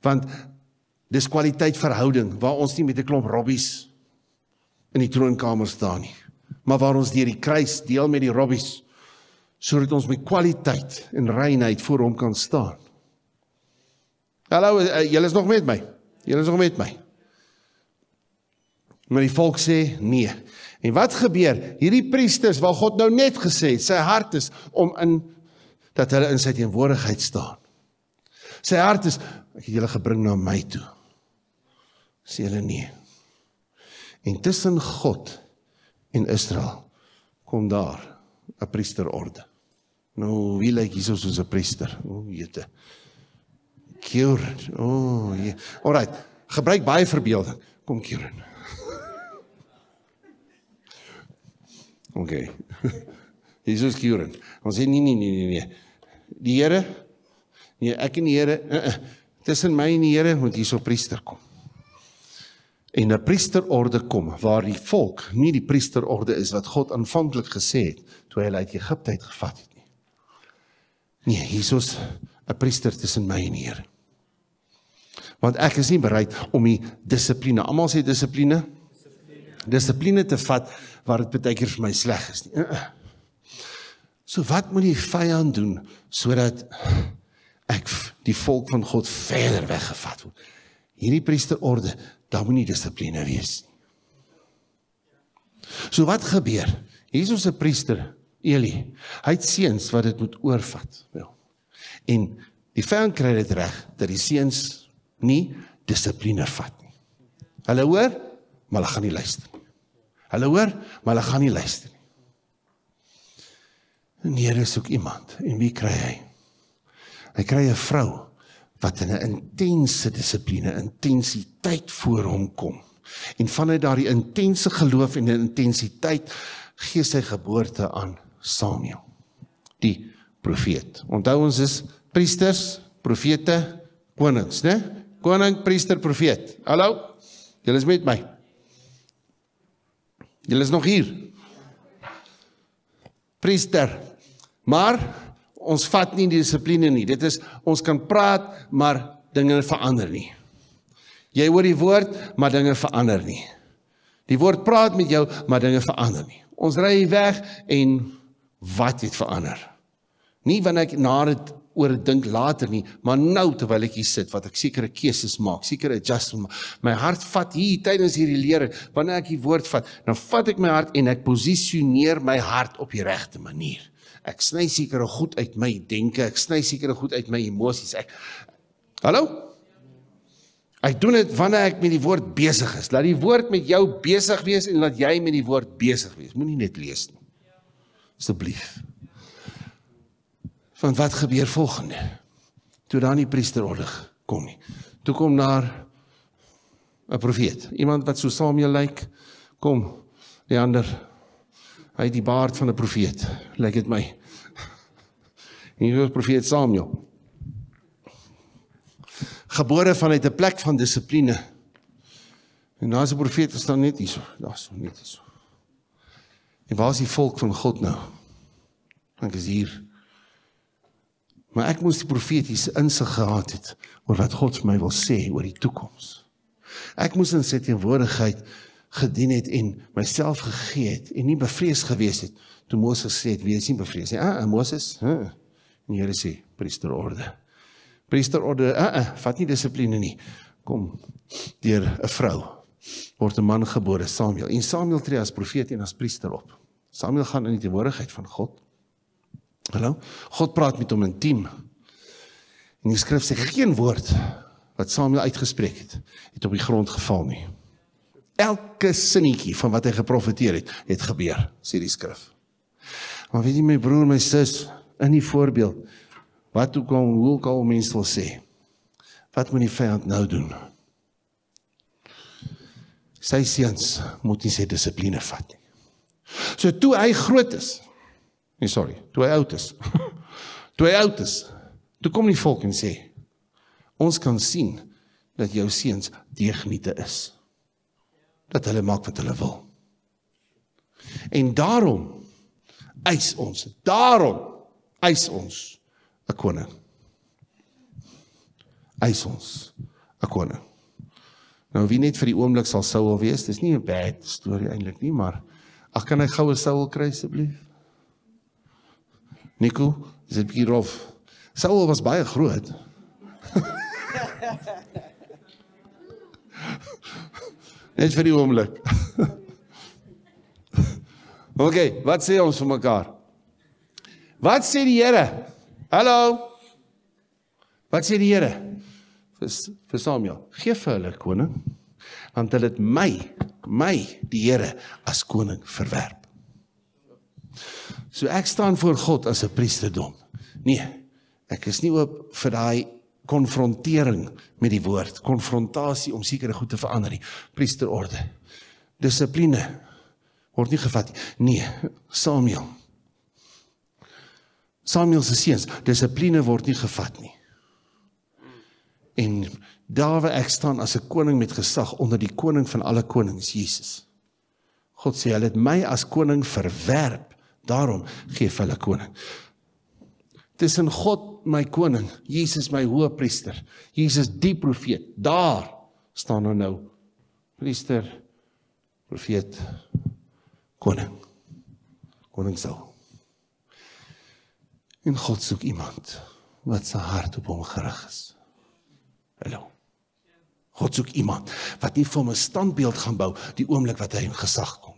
Want dis kwaliteit verhouding waar ons nie met 'n klomp robbies in die troonkamer staan nie, maar waar ons deur die kruis deel met die robbies sodat ons met kwaliteit en reinheid voor hom kan staan. Hallo, eh, julle is nog met my. Julle is nog met my. Maar die volk sê nee. En wat gebeur? Hierdie priesters wat God nou net gesê het, sy hart is om in dat hulle in sy teenwoordigheid staan. Sy hart is ek het julle gebring na my toe. Sê hulle nee. En tussen God en Israel kom daar 'n priesterorde. Nou wie lyk Jesus as 'n priester? O, jete. Kieran. O, ja. Alraai, gebruik baie verbeelding. Kom Kieran. OK. Jesus kuren. Ons sê nee nee nee nee nee. Die Here nee, ek en die Here uh, uh, tussen my en die Here moet hierso priester kom. En 'n priesterorde kom waar die volk nie die priesterorde is wat God aanvanklik gesê het toe hy hulle uit Egipte uitgevat het nie. Nee, Jesus 'n priester tussen my en die Here. Want ek is nie bereid om die dissipline, almal sê dissipline, dissipline te vat waar dit baie keer vir my sleg is nie. So wat moet die vyand doen sodat ek die volk van God verder weggevat word? Hierdie priesterorde, daar moet nie dissipline wees nie. So wat gebeur? Hierso's 'n priester, Eli. Hy het seuns wat dit moet oorvat. Ja. En die vyand kry dit reg dat die seuns nie dissipline vat nie. Hulle hoor, maar hulle gaan nie luister. Hulle hoor, maar hulle gaan nie luister nie. En die Here soek iemand en wie kry hy? Hy kry 'n vrou wat in 'n intense dissipline, intensiteit voor hom kom. En vanuit daardie intense geloof en 'n intensiteit gee sy geboorte aan Samuel, die profeet. Onthou ons is priesters, profete, konings, né? Koning, priester, profeet. Hallo. Julle is met my. Julle is nog hier. Priester. Maar ons vat nie die dissipline nie. Dit is ons kan praat, maar dinge verander nie. Jy hoor die woord, maar dinge verander nie. Die woord praat met jou, maar dinge verander nie. Ons ry weg en wat het verander? Nie wanneer ek na dit oor dink later nie, maar nou terwyl ek hier sit, wat ek sekere keuses maak, sekere adjustments maak. My hart vat hier tydens hierdie leer, wanneer ek die woord vat, dan vat ek my hart en ek posisioneer my hart op die regte manier. Ek sny sekere goed uit my denke, ek sny sekere goed uit my emosies. Ek Hallo? Ek doen dit wanneer ek met die woord besig is. Laat die woord met jou besig wees en laat jy met die woord besig wees. Moenie net lees nie. Asseblief. So van wat gebeur volgende. Toe daar nie priesterorde kom nie. Toe kom daar 'n profeet, iemand wat so Samuel lyk. Like, kom die ander hy het die baard van 'n profeet, lyk like dit my. En hier is profeet Samuel. Gebore vanuit 'n plek van dissipline. En daar's 'n profeet wat staan net hier, daar's net hier. En waar is die volk van God nou? Want ek is hier Maar ek moes die profetiese insig gehad het oor wat God vir my wil sê oor die toekoms. Ek moes in sy teenwoordigheid gedien het en myself gegee het en nie bevrees gewees het toe Moses sê het wees nie bevrees nie. Ah, ah Moses, hè. Huh? Die Here sê priesterorde. Priesterorde, ah, uh -uh, vat nie dissipline nie. Kom deur 'n vrou word 'n man gebore, Samuel. En Samuel tree as profeet en as priester op. Samuel gaan in die teenwoordigheid van God Hallo. God praat met hom intiem. En die skrif sê geen woord wat Samuel uitgespreek het, het op die grond geval nie. Elke sinnetjie van wat hy geprofeteer het, het gebeur, sê die skrif. Maar weet jy my broer, my sis, in die voorbeeld wat ook al hoe ook al mense wil sê, wat moet die vyand nou doen? Sy seuns moet nie sy dissipline vat nie. So toe hy groot is, Nee, sorry, toe hy oud is. toe hy oud is. Toe kom die volk en sê: "Ons kan sien dat jou seuns deegniete is. Dat hulle maak wat hulle wil." En daarom eis ons, daarom eis ons 'n koning. Eis ons 'n koning. Nou wie net vir die oomblik sal sou al wees, dis nie 'n bad storie eintlik nie, maar ag kan hy gou 'n sou kry asseblief? Nico, is dit bietjie rof. Saul was baie groot. Net vir die oomblik. OK, wat sê ons vir mekaar? Wat sê die Here? Hallo. Wat sê die Here? Vir vir Samuel. Ja. Gee vir hulle koning want hulle het my, my die Here as koning verwerp. So ek staan voor God as 'n priesterdom. Nee. Ek is nie oop vir daai konfrontering met die woord, konfrontasie om sekere goed te verander nie. Priesterorde. Dissipline word nie gevat nie. Nee, Samuel. Samuel se seuns, dissipline word nie gevat nie. En daar waar ek staan as 'n koning met gesag onder die koning van alle konings, Jesus. God sê hy het my as koning verwerp Daarom gee hulle koning. Dis in God my koning, Jesus my hoë priester, Jesus die profeet. Daar staan hulle nou, nou. Priester, profeet, koning. Koning sou. En God soek iemand wat sy hart op hom gerig is. Hallo. God soek iemand wat nie vir hom 'n standbeeld gaan bou die oomblik wat hy in gesag kom.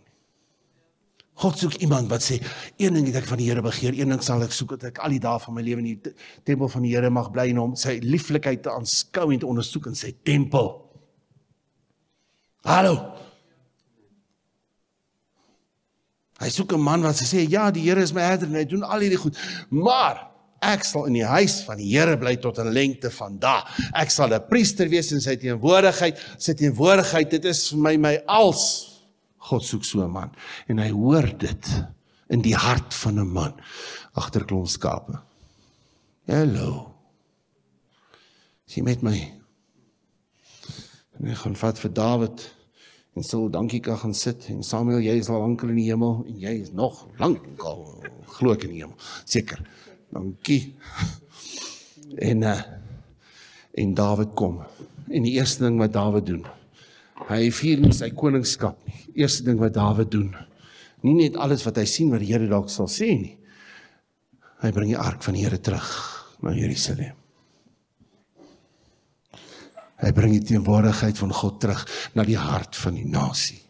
God soek iemand wat sê een ding het ek van die Here begeer, een ding sal ek soek dat ek al die dae van my lewe in die tempel van die Here mag bly en hom sy lieflikheid te aanskou en te ondersoek in sy tempel. Hallo. Hy soek 'n man wat sê ja, die Here is my herder en hy doen al hierdie goed, maar ek sal in die huis van die Here bly tot in lengte van dae. Ek sal 'n priester wees in sy teenwoordigheid, sy teenwoordigheid, dit is vir my my als God soek so 'n man en hy hoor dit in die hart van 'n man agter klomp skape. Hallo. Sien met my. En nee, ek gaan vat vir Dawid en sou dankie kan gaan sit en Samuel jy is al lank in die hemel en jy is nog lank al glo ek in die hemel. Seker. Dankie. En uh en Dawid kom. En die eerste ding wat Dawid doen Hy vier nie sy koningskap nie. Eerste ding wat Dawid doen, nie net alles wat hy sien wat die Here dalk sal sê nie. Hy bring die ark van die Here terug na Jerusalem. Hy bring die teenwoordigheid van God terug na die hart van die nasie.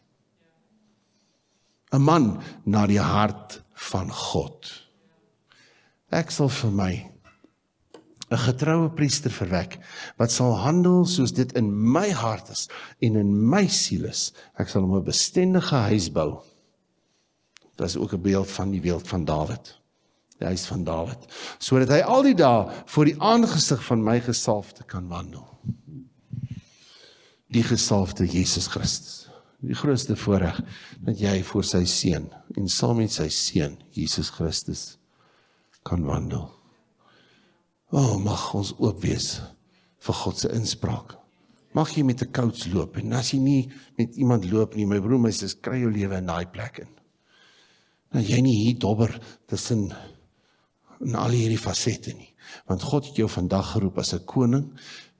'n Man na die hart van God. Ek sal vir my 'n getroue priester verwek wat sal handel soos dit in my hart is en in my siel is. Ek sal hom 'n bestendige huis bou. Dit is ook 'n beeld van die beeld van Dawid. Die huis van Dawid, sodat hy al die dae voor die aangesig van my gesalfde kan wandel. Die gesalfde Jesus Christus. Die grootste voorreg dat jy voor sy seun en saam met sy seun Jesus Christus kan wandel. O, oh, mag ons oop wees vir God se inspraak. Mag jy met 'n coach loop en as jy nie met iemand loop nie, my broer, my sis, kry jou lewe in daai plek in. Dat nou, jy nie hier dobber tussen in al hierdie fasette nie. Want God het jou vandag geroep as 'n koning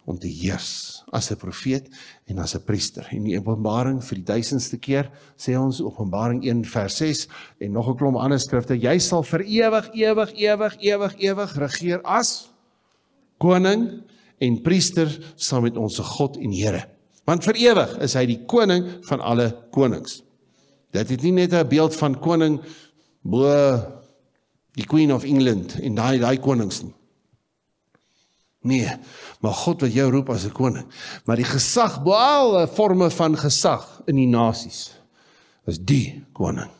om te heers, as 'n profeet en as 'n priester. En die Openbaring vir die duisendste keer sê ons Openbaring 1 vers 6 en nog 'n klomp ander skrifte, jy sal vir ewig, ewig, ewig, ewig, ewig regeer as koning en priester saam met ons God en Here. Want vir ewig is hy die koning van alle konings. Dit is nie net 'n beeld van koning bo die Queen of England en daai daai konings nie. Nee, maar God wat jou roep as 'n koning, maar die gesag bo al forme van gesag in die nasies is die koning.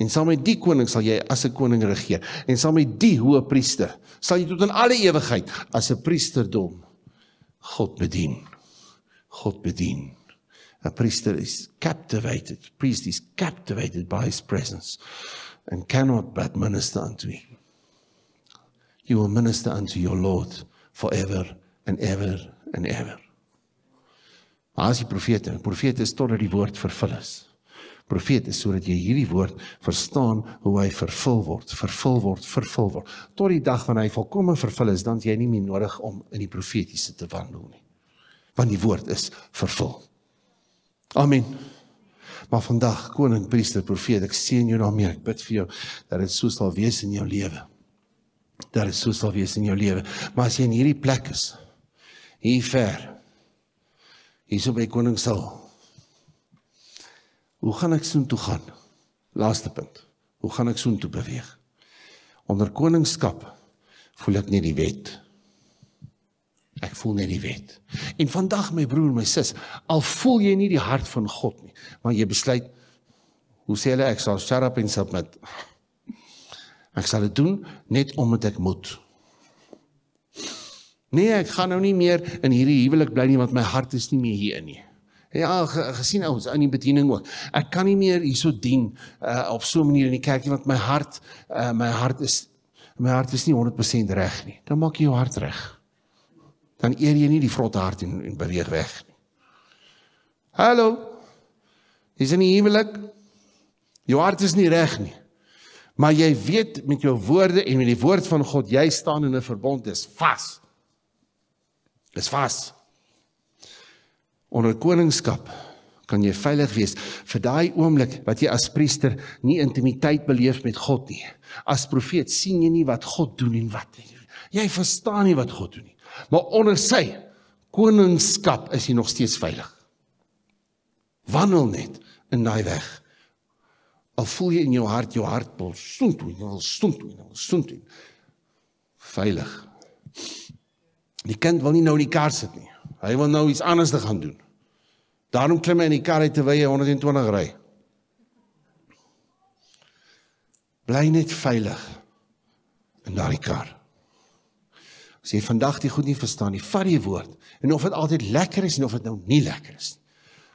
En saam met die koning sal jy as 'n koning regeer en saam met die hoë priester sal jy tot in alle ewigheid as 'n priesterdom God bedien. God bedien. 'n Priester is captivated. Priest is captivated by his presence and cannot but minister unto him. You will minister unto your Lord forever and ever and ever. Maar as jy profete, profete is totdat die woord vervul is profeet is sodat jy hierdie woord verstaan hoe hy vervul word, vervul word, vervul word. Tot die dag wanneer hy volkomme vervul is, dan jy nie meer nodig om in die profetiese te wandel nie. Want die woord is vervul. Amen. Maar vandag koning, priester, profeet, ek seën jou daarmee. Ek bid vir jou dat dit so sal wees in jou lewe. Dat dit so sal wees in jou lewe. Maar as jy in hierdie plek is, hier ver, hier so by koning sal hoe gaan ek soontoe gaan? Laaste punt. Hoe gaan ek soontoe beweeg? Onder koningskap voel ek nie die wet. Ek voel nie die wet. En vandag my broer, my sis, al voel jy nie die hart van God nie, maar jy besluit hoe sê hulle ek sal shut up en submit. Ek sal dit doen net omdat ek moet. Nee, ek gaan nou nie meer in hierdie huwelik bly nie want my hart is nie meer hierin nie. Ja, gesien ouens in die bediening ook. Ek kan nie meer hierso dien uh, op so 'n manier in die kerkie want my hart uh, my hart is my hart is nie 100% reg nie. Dan maak jy jou hart reg. Dan eer jy nie die vrot hart en, en beweeg weg nie. Hallo. Is in die huwelik jou hart is nie reg nie. Maar jy weet met jou woorde en met die woord van God, jy staan in 'n verbond, dis vas. Dis vas onder koningskap kan jy veilig wees vir daai oomblik wat jy as priester nie intimiteit beleef met God nie. As profeet sien jy nie wat God doen en wat nie. jy verstaan nie wat God doen nie. Maar onder sy koningskap is jy nog steeds veilig. Wandel net in daai weg. Al voel jy in jou hart jou hart wil stond toe, wil stond toe, wil stond toe. Veilig. Die kind wil nie nou in die kar sit nie. Hy wil nou iets anders te gaan doen. Daarom klim hy in die kar uit terwyl hy 120 ry. Bly net veilig in daardie kar. As jy vandag dit goed nie verstaan nie, vat die woord en of dit altyd lekker is en of dit nou nie lekker is nie.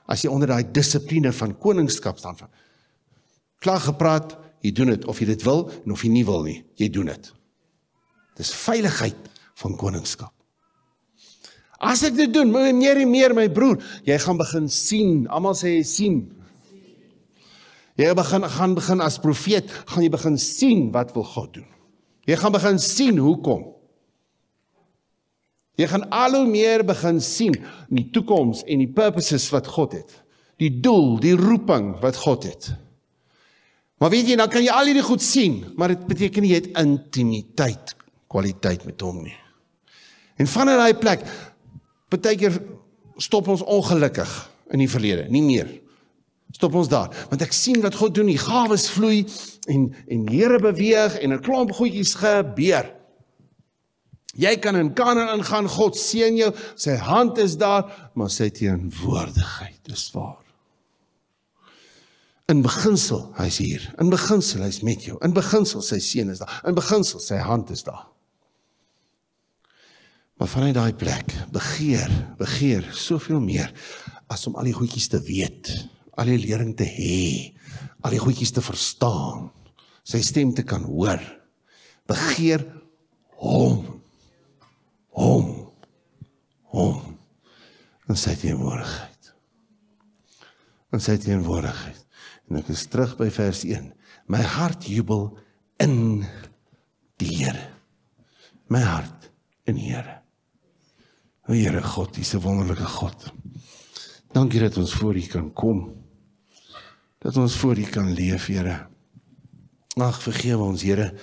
As jy onder daai dissipline van koningskap staan van klaar gepraat, jy doen dit of jy dit wil en of jy nie wil nie, jy doen dit. Dis veiligheid van koningskap. As ek dit doen, meer en meer my broer, jy gaan begin sien. Almal sê jy sien. Jy begin gaan begin as profeet, gaan jy begin sien wat wil God doen. Jy gaan begin sien hoekom. Jy gaan al hoe meer begin sien in die toekoms en die purposes wat God het. Die doel, die roeping wat God het. Maar weet jy, dan kan jy al hierdie goed sien, maar dit beteken nie jy het intimiteit, kwaliteit met hom nie. En van daai plek, Partykeer stop ons ongelukkig in die verlede, nie meer. Stop ons daar, want ek sien wat God doen, die gawes vloei en en Here beweeg en 'n klomp goedjies gebeur. Jy kan in Kanaan ingaan, God seën jou, sy hand is daar, maar sy teenwoordigheid is waar. In beginsel, hy's hier. In beginsel, hy's met jou. In beginsel, sy seën is daar. In beginsel, sy hand is daar. Maar van uit daai plek begeer, begeer soveel meer as om al die goedjies te weet, al die lering te hê, al die goedjies te verstaan, sy stem te kan hoor. Begeer hom. Hom. Hom. En sy teenwoordigheid. En sy teenwoordigheid. En ek is terug by vers 1. My hart jubel in die Here. My hart in die Here. O Here God, U is 'n wonderlike God. Dankie dat ons voor U kan kom. Dat ons voor U kan leef, Here. Ag, vergewe ons, Here,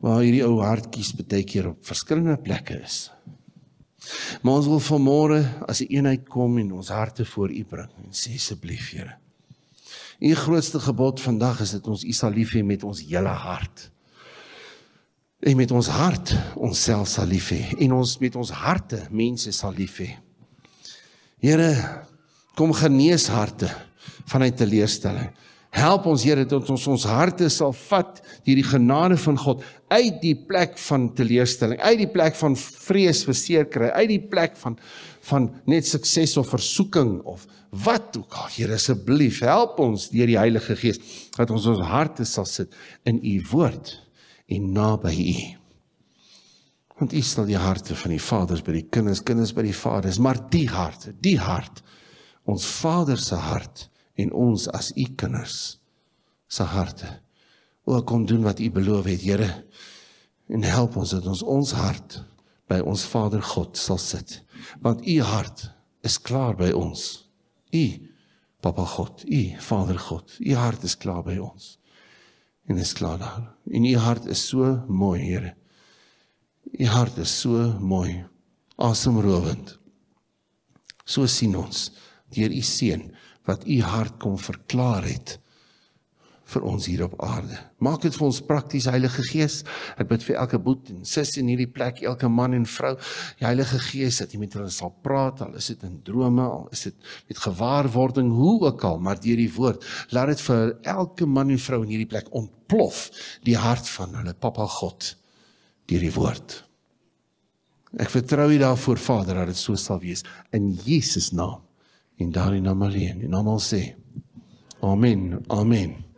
waar hierdie ou hartjies baie keer op verskillende plekke is. Maar ons wil vanmôre as 'n eenheid kom en ons harte voor U bring en sê asseblief, Here, U grootste gebod vandag is dat ons U sal lief hê met ons hele hart en met ons hart onsself sal lief hê en ons met ons harte mense sal lief hê. Here, kom genees harte van hy teleurstelling. Help ons Here dat ons ons harte sal vat hierdie genade van God uit die plek van teleurstelling, uit die plek van vrees vir sekerheid, uit die plek van van net sukses of versoeking of wat ook al. Here asseblief, help ons deur die Heilige Gees dat ons ons harte sal sit in u woord en naby U. Want U stel die harte van die vaders by die kinders, kinders by die vaders, maar die harte, die hart, ons Vader se hart en ons as U kinders se harte. O kom doen wat U beloof het, Here, en help ons dat ons ons hart by ons Vader God sal sit. Want U hart is klaar by ons. U Papa God, U Vader God, U hart is klaar by ons en is klaar daar. En u hart is so mooi, Here. U hart is so mooi, asemrowend. So sien ons deur u seun wat u hart kom verklaar het vir ons hier op aarde. Maak dit vir ons prakties Heilige Gees. Ek bid vir elke boet en sis in hierdie plek, elke man en vrou, die Heilige Gees dat U met hulle sal praat, al is dit in drome, al is dit met gewaarwording, hoe ook al, maar deur die woord. Laat dit vir elke man en vrou in hierdie plek ontplof die hart van hulle Papa God deur die woord. Ek vertrou U daarvoor Vader dat dit so sal wees in Jesus naam. En daarin na Maria, in naam al sê. Amen. Amen.